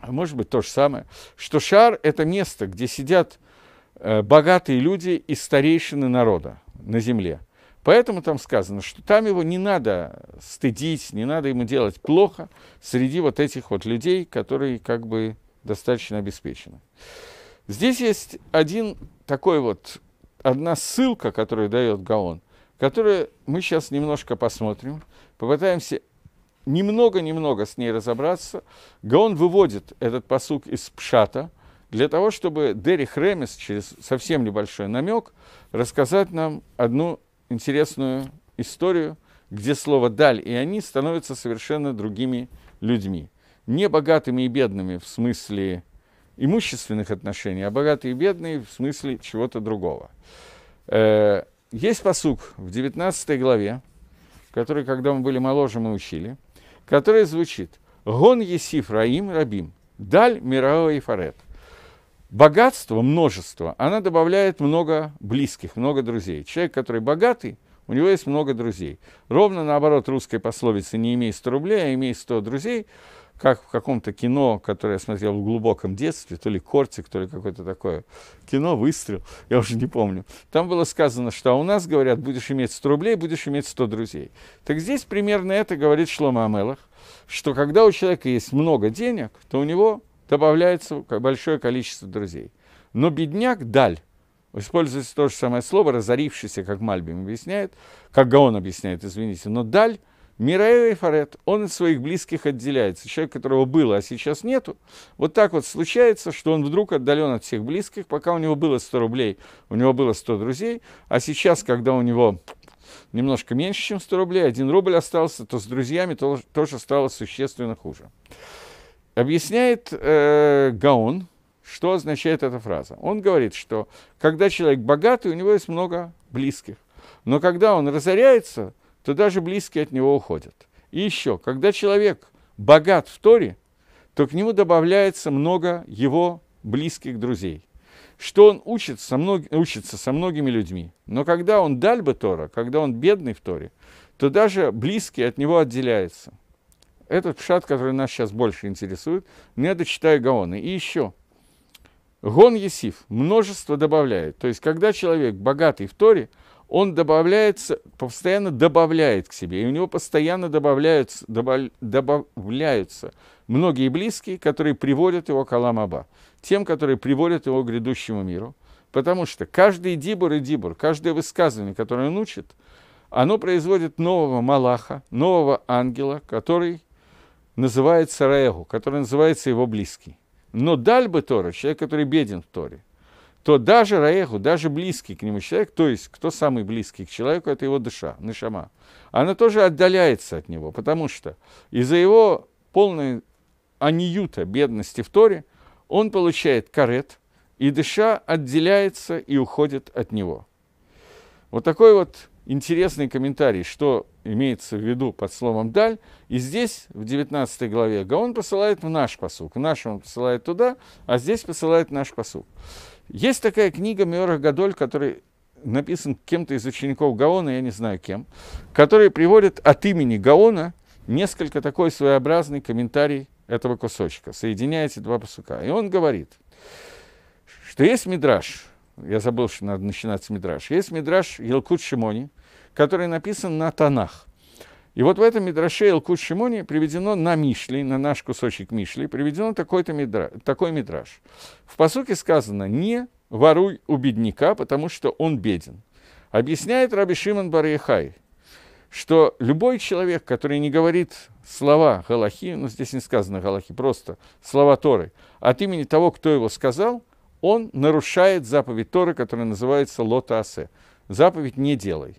а может быть, то же самое, что шар – это место, где сидят э, богатые люди и старейшины народа на земле. Поэтому там сказано, что там его не надо стыдить, не надо ему делать плохо среди вот этих вот людей, которые как бы достаточно обеспечены. Здесь есть один такой вот, одна ссылка, которую дает Гаон, которую мы сейчас немножко посмотрим, попытаемся немного-немного с ней разобраться. Гаон выводит этот посук из пшата для того, чтобы Дерих Ремес через совсем небольшой намек рассказать нам одну интересную историю, где слово «даль» и «они» становятся совершенно другими людьми. Не богатыми и бедными в смысле имущественных отношений, а богатые и бедные в смысле чего-то другого. Э, есть посук в 19 главе, который, когда мы были моложе, мы учили, который звучит «Гон есиф раим рабим, даль мирао и фарет». Богатство, множество, она добавляет много близких, много друзей. Человек, который богатый, у него есть много друзей. Ровно наоборот русской пословицы «не имей 100 рублей, а имей 100 друзей», как в каком-то кино, которое я смотрел в глубоком детстве, то ли «Кортик», то ли какое-то такое кино, «Выстрел», я уже не помню. Там было сказано, что «А у нас, говорят, будешь иметь 100 рублей, будешь иметь 100 друзей. Так здесь примерно это говорит Шлома Амелах, что когда у человека есть много денег, то у него добавляется большое количество друзей. Но бедняк – даль. Используется то же самое слово, разорившийся, как Мальбим объясняет, как Гаон объясняет, извините, но даль – Мираэль Фарет, он от своих близких отделяется. Человек, которого было, а сейчас нету. Вот так вот случается, что он вдруг отдален от всех близких. Пока у него было 100 рублей, у него было 100 друзей. А сейчас, когда у него немножко меньше, чем 100 рублей, 1 рубль остался, то с друзьями тоже, стало существенно хуже. Объясняет э, Гаон, что означает эта фраза. Он говорит, что когда человек богатый, у него есть много близких. Но когда он разоряется – то даже близкие от него уходят. И еще, когда человек богат в Торе, то к нему добавляется много его близких друзей, что он учится со, мног... учится со многими людьми. Но когда он дальба Тора, когда он бедный в Торе, то даже близкие от него отделяются. Этот шат, который нас сейчас больше интересует, не ну, дочитаю Гаоны. И еще, Гон Есиф, множество добавляет. То есть, когда человек богатый в Торе – он добавляется, постоянно добавляет к себе, и у него постоянно добавляются, добав, добавляются многие близкие, которые приводят его к Аламаба, тем, которые приводят его к грядущему миру. Потому что каждый дибур и дибур, каждое высказывание, которое он учит, оно производит нового малаха, нового ангела, который называется Раэгу, который называется его близкий. Но дальбы бы Тора, человек, который беден в Торе – то даже Раеху, даже близкий к нему человек, то есть кто самый близкий к человеку, это его душа, Нишама, она тоже отдаляется от него, потому что из-за его полной аниюта, бедности в Торе, он получает карет, и дыша отделяется и уходит от него. Вот такой вот интересный комментарий, что имеется в виду под словом «даль». И здесь, в 19 главе, он посылает в наш посук. В наш он посылает туда, а здесь посылает наш посук. Есть такая книга Меора Гадоль, который написан кем-то из учеников Гаона, я не знаю кем, который приводит от имени Гаона несколько такой своеобразный комментарий этого кусочка, соединяя эти два пасука. И он говорит, что есть мидраж, я забыл, что надо начинать с мидраж, есть мидраж Елкут Шимони, который написан на танах. И вот в этом Мидраше Элкут Шимони приведено на Мишли, на наш кусочек Мишли, приведено такой-то мидра, такой Мидраш. В посуке сказано «не воруй у бедняка, потому что он беден». Объясняет Раби Шимон Барьехай, что любой человек, который не говорит слова Галахи, ну здесь не сказано Галахи, просто слова Торы, от имени того, кто его сказал, он нарушает заповедь Торы, которая называется Лота Асе. Заповедь «не делай».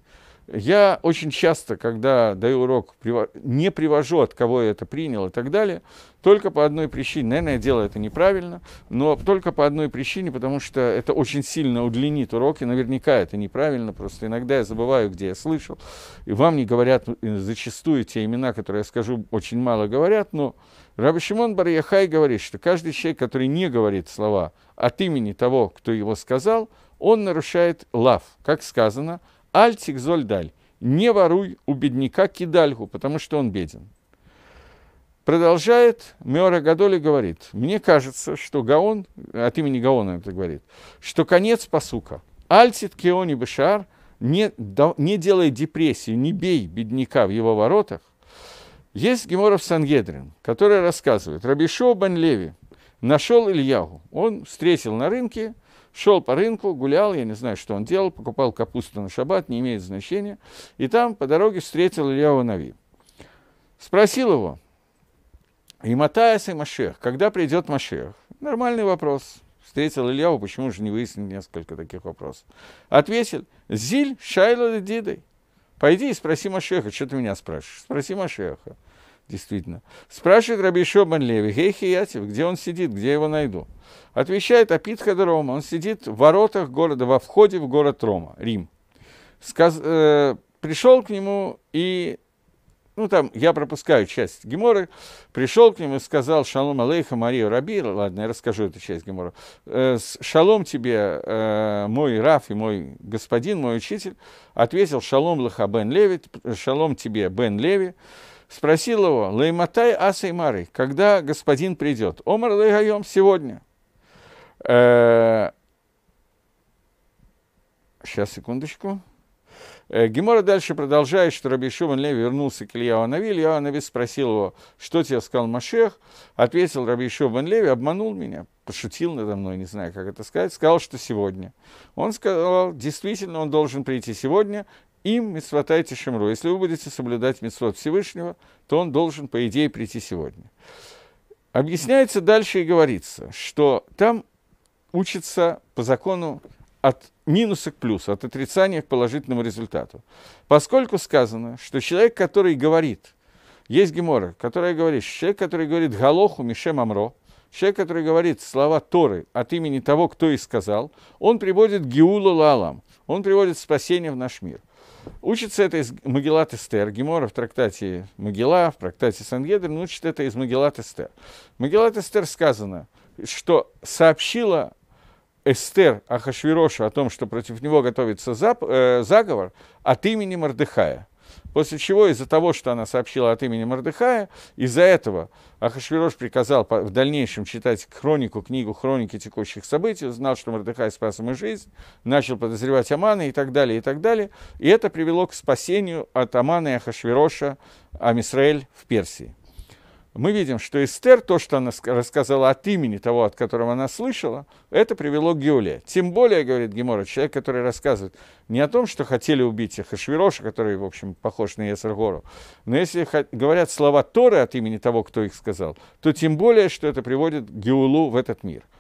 Я очень часто, когда даю урок, не привожу, от кого я это принял и так далее, только по одной причине, наверное, я делаю это неправильно, но только по одной причине, потому что это очень сильно удлинит уроки, наверняка это неправильно, просто иногда я забываю, где я слышал, и вам не говорят, э, зачастую те имена, которые я скажу, очень мало говорят, но Раби Шимон Барьяхай говорит, что каждый человек, который не говорит слова от имени того, кто его сказал, он нарушает лав, как сказано – Альтик зольдаль. Не воруй у бедняка кидальгу, потому что он беден. Продолжает Меора Гадоли говорит, мне кажется, что Гаон, от имени Гаона это говорит, что конец посука. Альтит Кеони Бешар, не, да, не делай депрессию, не бей бедняка в его воротах. Есть Геморов Сангедрин, который рассказывает, Рабишо Бен Леви нашел Ильягу, он встретил на рынке – шел по рынку, гулял, я не знаю, что он делал, покупал капусту на шаббат, не имеет значения. И там по дороге встретил Ильяу Нави. Спросил его, и мотаясь и Машех, когда придет Машех? Нормальный вопрос. Встретил Ильяу, почему же не выяснить несколько таких вопросов. Ответил, Зиль Шайла Дидой. Пойди и спроси Машеха, что ты меня спрашиваешь? Спроси Машеха действительно. Спрашивает Раби Шобан Леви, Гейхи Ятев, где он сидит, где его найду? Отвечает Апит Хадром, он сидит в воротах города, во входе в город Рома, Рим. Сказ, э, пришел к нему и, ну там, я пропускаю часть Геморы, пришел к нему и сказал, шалом алейха, Мария Раби, ладно, я расскажу эту часть Гемора, э, шалом тебе, э, мой Раф и мой господин, мой учитель, ответил, шалом лаха бен Леви, шалом тебе, бен Леви, спросил его, «Лейматай асай мары, когда господин придет?» «Омар лейгаем, сегодня». сейчас, э, секундочку. Э, Гемора дальше продолжает, что Раби Шуман Леви вернулся к Ильяу Нави. Ильяу Нави спросил его, что тебе сказал Машех? Ответил Раби Шуман Леви, обманул меня, пошутил надо мной, не знаю, как это сказать. Сказал, что сегодня. Он сказал, действительно, он должен прийти сегодня им митцватайте шимру. Если вы будете соблюдать митцвот Всевышнего, то он должен, по идее, прийти сегодня. Объясняется дальше и говорится, что там учится по закону от минуса к плюсу, от отрицания к положительному результату. Поскольку сказано, что человек, который говорит, есть гемора, которая говорит, человек, который говорит «галоху мишем амро», человек, который говорит слова Торы от имени того, кто и сказал, он приводит «геулу лалам», он приводит спасение в наш мир – Учится это из Магеллат Эстер, Гемора в трактате Магела, в трактате Сангедрин, учит это из Магеллат Эстер. Магеллат Эстер сказано, что сообщила Эстер Ахашвироша о том, что против него готовится зап- э, заговор от имени Мордыхая. После чего из-за того, что она сообщила от имени Мордыхая, из-за этого Ахашвирош приказал в дальнейшем читать хронику, книгу хроники текущих событий, узнал, что Мордыхай спас ему жизнь, начал подозревать Амана и так далее, и так далее. И это привело к спасению от Амана и Ахашвироша Амисраэль в Персии мы видим, что Эстер, то, что она рассказала от имени того, от которого она слышала, это привело к Геуле. Тем более, говорит Гемора, человек, который рассказывает не о том, что хотели убить их Ишвироша, который, в общем, похож на Есаргору, но если говорят слова Торы от имени того, кто их сказал, то тем более, что это приводит к Геулу в этот мир –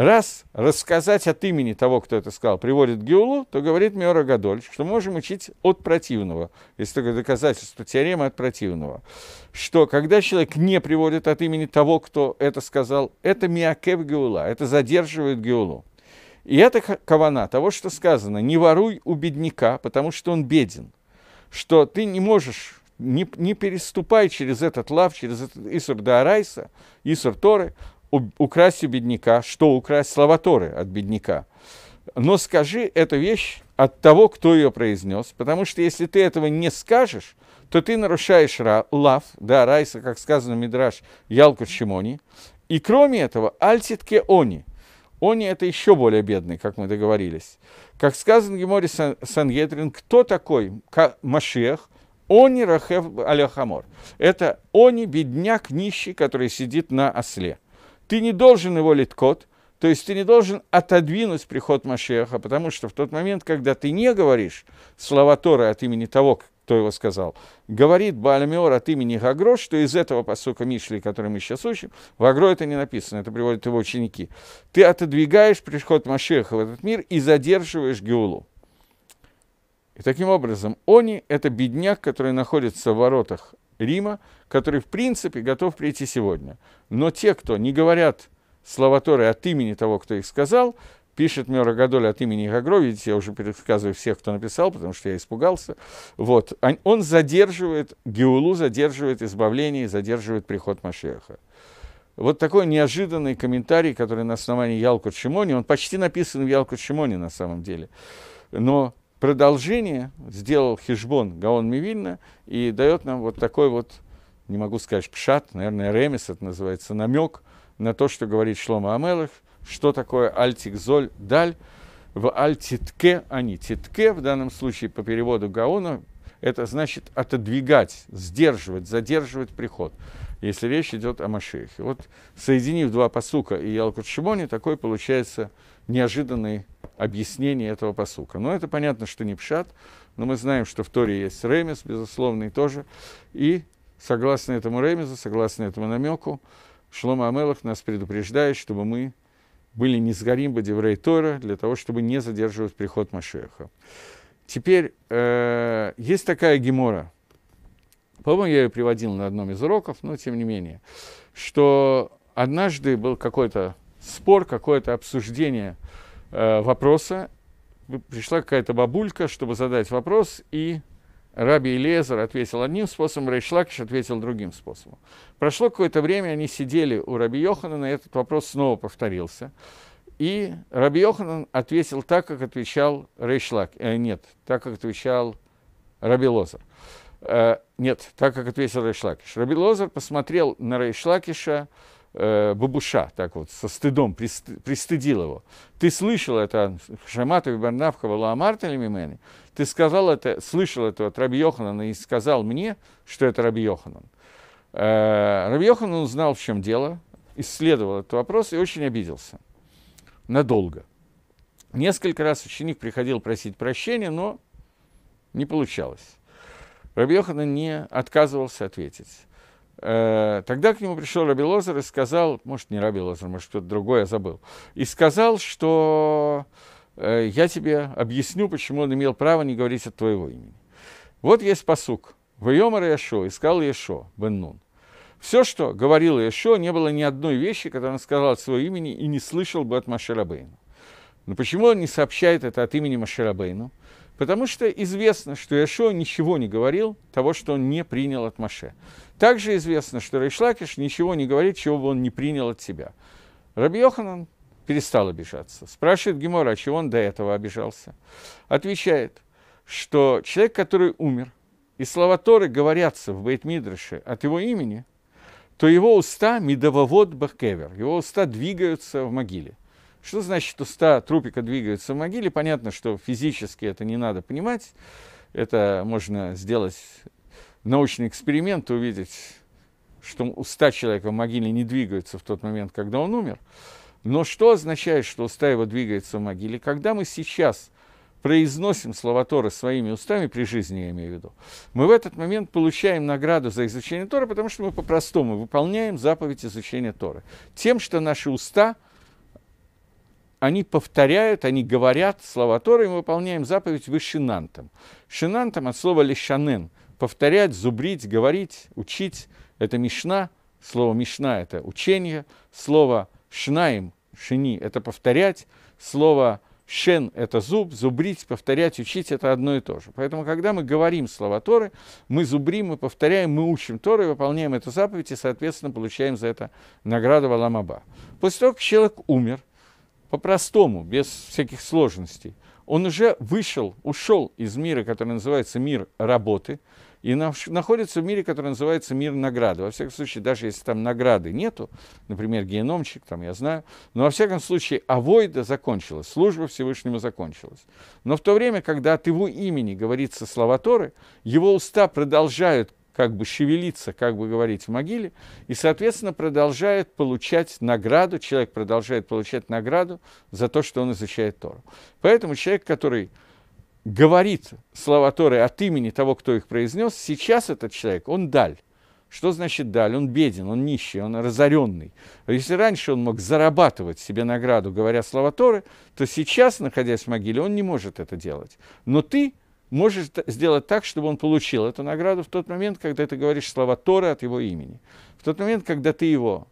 раз рассказать от имени того, кто это сказал, приводит Геулу, то говорит Миора Гадольч, что можем учить от противного, есть такое доказательство теорема от противного, что когда человек не приводит от имени того, кто это сказал, это миакев Геула, это задерживает Геулу. И это кавана того, что сказано, не воруй у бедняка, потому что он беден, что ты не можешь не, не переступай через этот лав, через этот Исур Даарайса, Исур Торы, украсть у бедняка, что украсть слова Торы от бедняка. Но скажи эту вещь от того, кто ее произнес, потому что если ты этого не скажешь, то ты нарушаешь ра, лав, да, райса, как сказано в Мидраш, ялку чимони. И кроме этого, альтитке они. Они это еще более бедный, как мы договорились. Как сказано в Геморе Сангедрин, кто такой Машех? Они Рахев Аляхамор. Это они, бедняк, нищий, который сидит на осле ты не должен его литкот, то есть ты не должен отодвинуть приход Машеха, потому что в тот момент, когда ты не говоришь слова Торы от имени того, кто его сказал, говорит Баальмеор от имени Гагро, что из этого посока Мишли, который мы сейчас учим, в Агро это не написано, это приводят его ученики. Ты отодвигаешь приход Машеха в этот мир и задерживаешь Геулу. И таким образом, они – это бедняк, который находится в воротах Рима, который, в принципе, готов прийти сегодня. Но те, кто не говорят слова Торы от имени того, кто их сказал, пишет мера Мёрагадоль от имени Гагро, видите, я уже пересказываю всех, кто написал, потому что я испугался, вот, он задерживает, Геулу задерживает избавление, задерживает приход Машеха. Вот такой неожиданный комментарий, который на основании Ялкут Шимони, он почти написан в Ялкут Шимони на самом деле, но продолжение сделал Хижбон Гаон Мивильна и дает нам вот такой вот, не могу сказать пшат, наверное, ремес это называется, намек на то, что говорит Шлома Амелых, что такое Альтик Золь даль в альтитке, а не титке, в данном случае по переводу Гаона, это значит отодвигать, сдерживать, задерживать приход, если речь идет о Машехе. Вот соединив два посука и Ялкут Шимони, такой получается неожиданный объяснение этого посука. Но это понятно, что не пшат, но мы знаем, что в Торе есть ремес, безусловный тоже. И согласно этому ремезу, согласно этому намеку, Шлома Амелах нас предупреждает, чтобы мы были не сгорим бы Деврей Тора, для того, чтобы не задерживать приход Машеха. Теперь э, есть такая гемора, по-моему, я ее приводил на одном из уроков, но тем не менее, что однажды был какой-то спор, какое-то обсуждение Э, вопроса пришла какая-то бабулька, чтобы задать вопрос, и Раби Илезер ответил одним способом, Рейшлакиш ответил другим способом. Прошло какое-то время, они сидели у Раби Йоханана, и этот вопрос снова повторился. И Раби Йоханан ответил так, как отвечал Рейшлак, э, нет, так, как отвечал Раби Лозар, Э, нет, так, как ответил Рейшлакиш. Раби Лозар посмотрел на Рейшлакиша, э, бабуша, так вот, со стыдом прист, пристыдил его. Ты слышал это, Шаматов Барнавкова Лаамартеля Мимени, ты сказал это, слышал это от Раби Йоханана и сказал мне, что это Раби Йоханан. Э, Раби Йоханан узнал, в чем дело, исследовал этот вопрос и очень обиделся. Надолго. Несколько раз ученик приходил просить прощения, но не получалось. Раби Йоханан не отказывался ответить. Э, тогда к нему пришел Раби Лозер и сказал, может, не Раби Лозер, может, кто-то другой, я забыл, и сказал, что э, я тебе объясню, почему он имел право не говорить от твоего имени. Вот есть посук. Вайомар Яшо, искал Яшо, бен Нун. Все, что говорил Яшо, не было ни одной вещи, которую он сказал от своего имени и не слышал бы от Машерабейна. Но почему он не сообщает это от имени Машерабейну? Бейну? Потому что известно, что Яшо ничего не говорил того, что он не принял от Маше. Также известно, что Рейшлакиш ничего не говорит, чего бы он не принял от себя. Раби Йоханан перестал обижаться. Спрашивает Гемора, а чего он до этого обижался? Отвечает, что человек, который умер, и слова Торы говорятся в Бейтмидрыше от его имени, то его уста медововод Бахкевер, его уста двигаются в могиле – что значит, что ста трупика двигаются в могиле? Понятно, что физически это не надо понимать. Это можно сделать научный эксперимент, увидеть, что уста человека в могиле не двигаются в тот момент, когда он умер. Но что означает, что уста его двигаются в могиле? Когда мы сейчас произносим слова Торы своими устами при жизни, я имею в виду, мы в этот момент получаем награду за изучение Торы, потому что мы по-простому выполняем заповедь изучения Торы. Тем, что наши уста – они повторяют, они говорят слова Торы, мы выполняем заповедь вышинантом. Шинантом от слова лещанен – повторять, зубрить, говорить, учить. Это мишна, слово мишна – это учение, слово шнаим, шини – это повторять, слово Шен – это зуб, зубрить, повторять, учить – это одно и то же. Поэтому, когда мы говорим слова Торы, мы зубрим, мы повторяем, мы учим Торы, выполняем эту заповедь и, соответственно, получаем за это награду Валамаба. После того, как человек умер, по-простому, без всяких сложностей. Он уже вышел, ушел из мира, который называется мир работы, и находится в мире, который называется мир награды. Во всяком случае, даже если там награды нету, например, геномчик, там я знаю, но во всяком случае, авойда закончилась, служба Всевышнему закончилась. Но в то время, когда от его имени говорится слова Торы, его уста продолжают как бы шевелиться, как бы говорить в могиле, и, соответственно, продолжает получать награду, человек продолжает получать награду за то, что он изучает Тору. Поэтому человек, который говорит слова Торы от имени того, кто их произнес, сейчас этот человек, он даль. Что значит даль? Он беден, он нищий, он разоренный. А если раньше он мог зарабатывать себе награду, говоря слова Торы, то сейчас, находясь в могиле, он не может это делать. Но ты, можешь сделать так, чтобы он получил эту награду в тот момент, когда ты говоришь слова Торы от его имени. В тот момент, когда ты его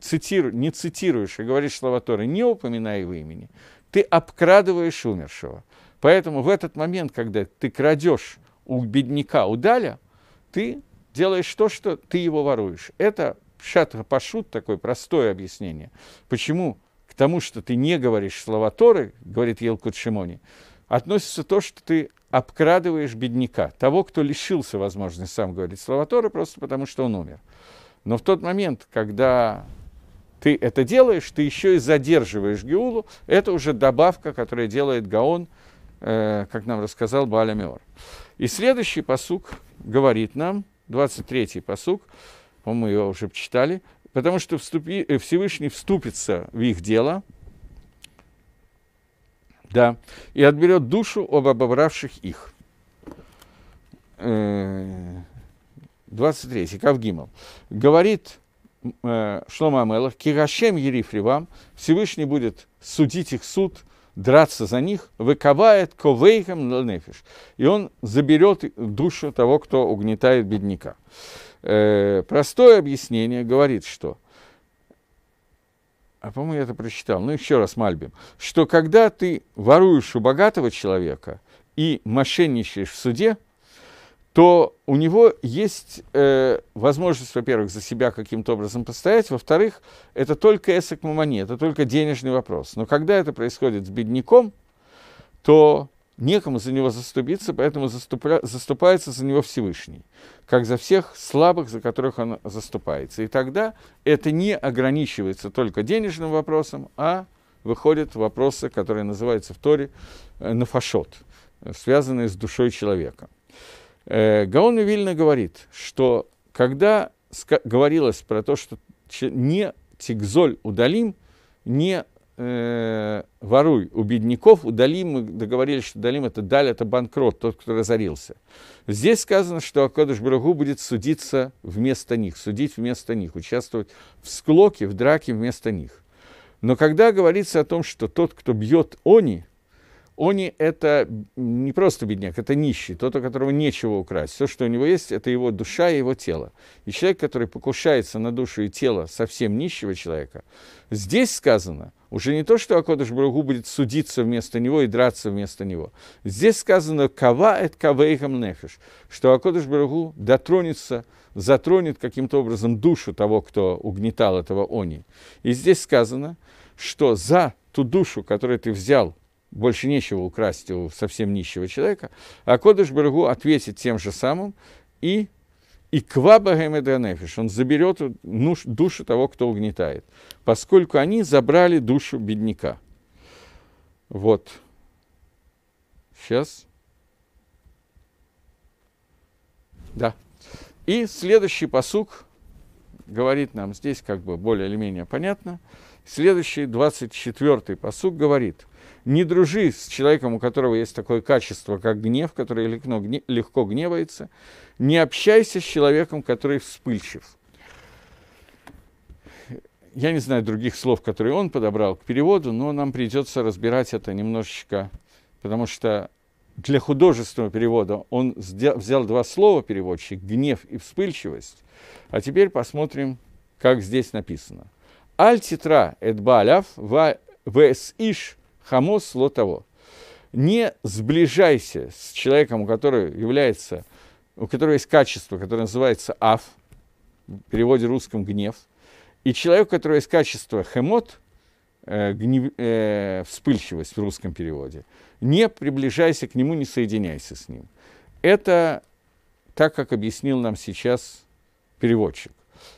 цитиру, не цитируешь и говоришь слова Торы, не упоминая его имени, ты обкрадываешь умершего. Поэтому в этот момент, когда ты крадешь у бедняка удаля, ты делаешь то, что ты его воруешь. Это пшат-пашут, такое простое объяснение. Почему? К тому, что ты не говоришь слова Торы, говорит Елкут Шимони, относится то, что ты обкрадываешь бедняка, того, кто лишился возможности сам говорить слова Торы, просто потому что он умер. Но в тот момент, когда ты это делаешь, ты еще и задерживаешь Геулу. Это уже добавка, которая делает Гаон, э, как нам рассказал Баля Меор. И следующий посук говорит нам, 23-й посук, по-моему, его уже читали, потому что вступи, э, Всевышний вступится в их дело – да. И отберет душу об обобравших их. 23, э, Кавгимал. Говорит э, Шлома Амелах, Кирашем Ерифривам, Всевышний будет судить их суд, драться за них, выковает ковейхам ланефиш. И он заберет душу того, кто угнетает бедняка. Э, простое объяснение говорит, что – а по-моему, я это прочитал, ну еще раз Мальбим, что когда ты воруешь у богатого человека и мошенничаешь в суде, то у него есть э, возможность, во-первых, за себя каким-то образом постоять, во-вторых, это только эсэк мамани, это только денежный вопрос. Но когда это происходит с бедняком, то некому за него заступиться, поэтому заступра... заступается за него Всевышний, как за всех слабых, за которых он заступается. И тогда это не ограничивается только денежным вопросом, а выходят вопросы, которые называются в Торе э, нафашот, связанные с душой человека. Э, Гаон Вильна говорит, что когда говорилось про то, что не тигзоль удалим, не э, воруй у бедняков, удалим, мы договорились, что удалим это даль, это банкрот, тот, кто разорился. Здесь сказано, что Акадыш Брагу будет судиться вместо них, судить вместо них, участвовать в склоке, в драке вместо них. Но когда говорится о том, что тот, кто бьет они, они – это не просто бедняк, это нищий, тот, у которого нечего украсть. Все, что у него есть, это его душа и его тело. И человек, который покушается на душу и тело совсем нищего человека, здесь сказано, уже не то, что Акодыш Барагу будет судиться вместо него и драться вместо него. Здесь сказано «кава эт кавейхам нефиш», что Акодыш Барагу дотронется, затронет каким-то образом душу того, кто угнетал этого они. И здесь сказано, что за ту душу, которую ты взял – больше нечего украсть у совсем нищего человека, а Кодыш Барагу ответит тем же самым и и кваба гемедранефиш, он заберет душу того, кто угнетает, поскольку они забрали душу бедняка. Вот. Сейчас. Да. И следующий посук говорит нам здесь как бы более или менее понятно. Следующий, 24-й посук говорит – не дружи с человеком, у которого есть такое качество, как гнев, который легко гневается. Не общайся с человеком, который вспыльчив. Я не знаю других слов, которые он подобрал к переводу, но нам придется разбирать это немножечко, потому что для художественного перевода он взял два слова переводчик – гнев и вспыльчивость. А теперь посмотрим, как здесь написано. «Аль титра эт баляв вес иш хамос зло того. Не сближайся с человеком, у которого является, у которого есть качество, которое называется аф, в переводе русском гнев, и человек, у которого есть качество хемот, э, э, вспыльчивость в русском переводе. Не приближайся к нему, не соединяйся с ним. Это так, как объяснил нам сейчас переводчик.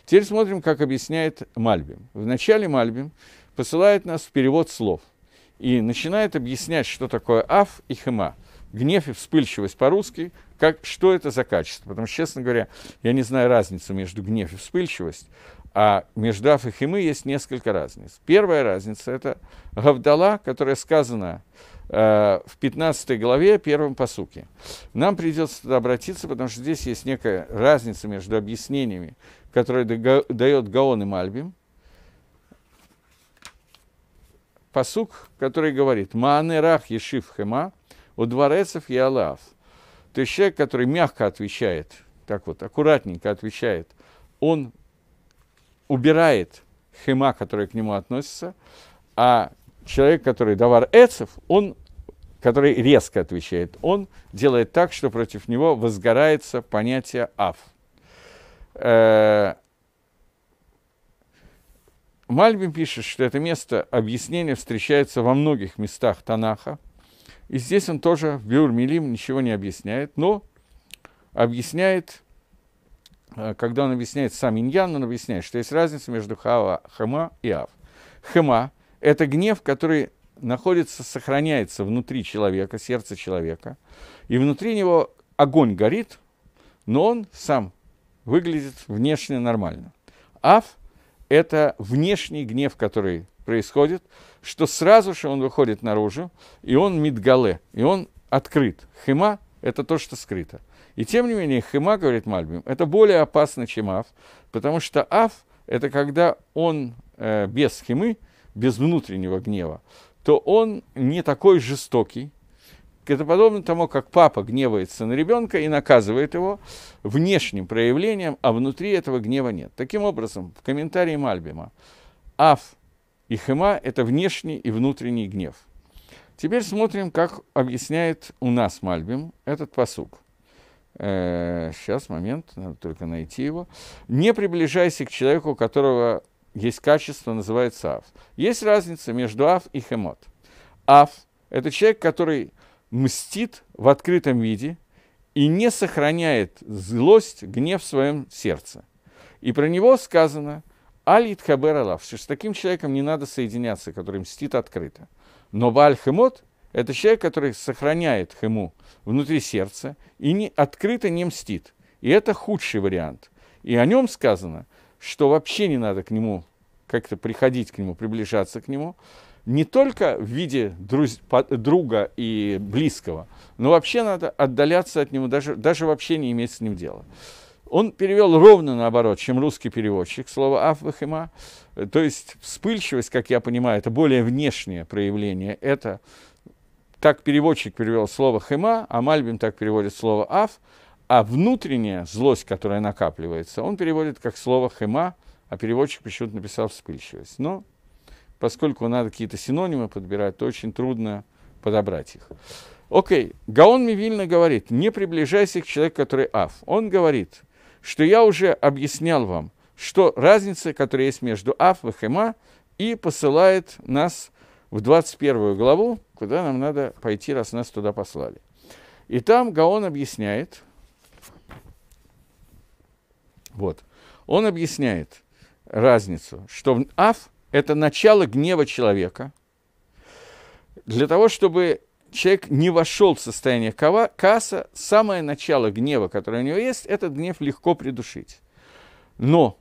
Теперь смотрим, как объясняет Мальбим. В начале Мальбим посылает нас в перевод слов – и начинает объяснять, что такое аф и хема. Гнев и вспыльчивость по-русски, как, что это за качество. Потому что, честно говоря, я не знаю разницу между гнев и вспыльчивость, а между аф и хемы есть несколько разниц. Первая разница – это гавдала, которая сказана э, в 15 главе первом посуке. Нам придется туда обратиться, потому что здесь есть некая разница между объяснениями, которые дает Гаон и Мальбим – посук, который говорит Маанерах ешив хема, у дворецов и алаав». То есть человек, который мягко отвечает, так вот, аккуратненько отвечает, он убирает хема, которая к нему относится, а человек, который давар эцев, он, который резко отвечает, он делает так, что против него возгорается понятие Аф. Э, Мальбим пишет, что это место объяснения встречается во многих местах Танаха. И здесь он тоже в Биур Милим ничего не объясняет, но объясняет, э, когда он объясняет сам Иньян, он объясняет, что есть разница между Хава, Хама и Ав. Хема это гнев, который находится, сохраняется внутри человека, сердца человека, и внутри него огонь горит, но он сам выглядит внешне нормально. Ав – это внешний гнев, который происходит, что сразу же он выходит наружу, и он мидгале, и он открыт. Хима – это то, что скрыто. И тем не менее, хима, говорит Мальбим, это более опасно, чем аф, потому что аф – это когда он э, без химы, без внутреннего гнева, то он не такой жестокий, это подобно тому, как папа гневается на ребенка и наказывает его внешним проявлением, а внутри этого гнева нет. Таким образом, в комментарии Мальбима, Аф и Хема – это внешний и внутренний гнев. Теперь смотрим, как объясняет у нас Мальбим этот посук. Э, сейчас, момент, надо только найти его. «Не приближайся к человеку, у которого есть качество, называется Аф». Есть разница между Аф и Хемот. Аф – это человек, который мстит в открытом виде и не сохраняет злость, гнев в своем сердце. И про него сказано «Аль Хабер что с таким человеком не надо соединяться, который мстит открыто. Но Бааль Хемот – это человек, который сохраняет хему внутри сердца и не, открыто не мстит. И это худший вариант. И о нем сказано, что вообще не надо к нему как-то приходить к нему, приближаться к нему, не только в виде друз, друга и близкого, но вообще надо отдаляться от него, даже, даже вообще не иметь с ним дела. Он перевел ровно наоборот, чем русский переводчик, слово «афвахима». То есть вспыльчивость, как я понимаю, это более внешнее проявление. Это так переводчик перевел слово "хима", а Мальбим так переводит слово «аф», а внутренняя злость, которая накапливается, он переводит как слово "хима", а переводчик почему-то написал «вспыльчивость». Но поскольку надо какие-то синонимы подбирать, то очень трудно подобрать их. Окей, Гаон Мивильна говорит, не приближайся к человеку, который аф. Он говорит, что я уже объяснял вам, что разница, которая есть между аф и хема, и посылает нас в 21 главу, куда нам надо пойти, раз нас туда послали. И там Гаон объясняет, вот, он объясняет разницу, что в аф – это начало гнева человека, для того, чтобы человек не вошел в состояние кава, каса, самое начало гнева, которое у него есть, этот гнев легко придушить. Но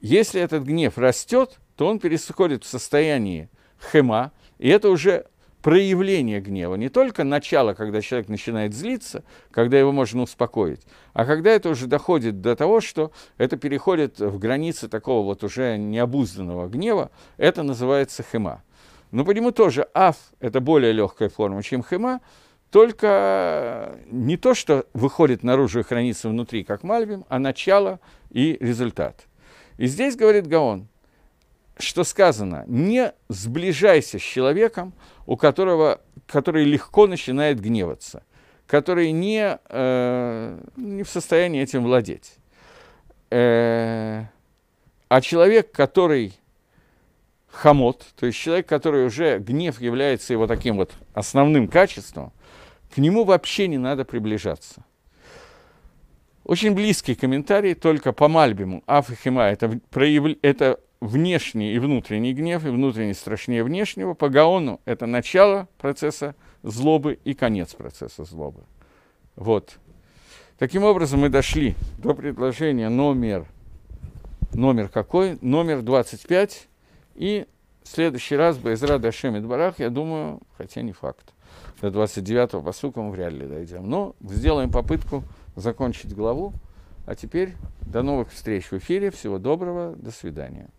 если этот гнев растет, то он переходит в состояние хема, и это уже проявление гнева, не только начало, когда человек начинает злиться, когда его можно успокоить, а когда это уже доходит до того, что это переходит в границы такого вот уже необузданного гнева, это называется хема. Но по нему тоже аф – это более легкая форма, чем хема, только не то, что выходит наружу и хранится внутри, как мальбим, а начало и результат. И здесь, говорит Гаон, что сказано, не сближайся с человеком, у которого, который легко начинает гневаться, который не, э, не в состоянии этим владеть. Э, а человек, который хамот, то есть человек, который уже гнев является его таким вот основным качеством, к нему вообще не надо приближаться. Очень близкий комментарий, только по Мальбиму. Афахима – это, прояв... это внешний и внутренний гнев, и внутренний страшнее внешнего. По Гаону это начало процесса злобы и конец процесса злобы. Вот. Таким образом, мы дошли до предложения номер, номер какой? Номер 25. И в следующий раз Байзра Дашем и Дбарах, я думаю, хотя не факт. До 29-го посука мы вряд ли дойдем. Но сделаем попытку закончить главу. А теперь до новых встреч в эфире. Всего доброго. До свидания.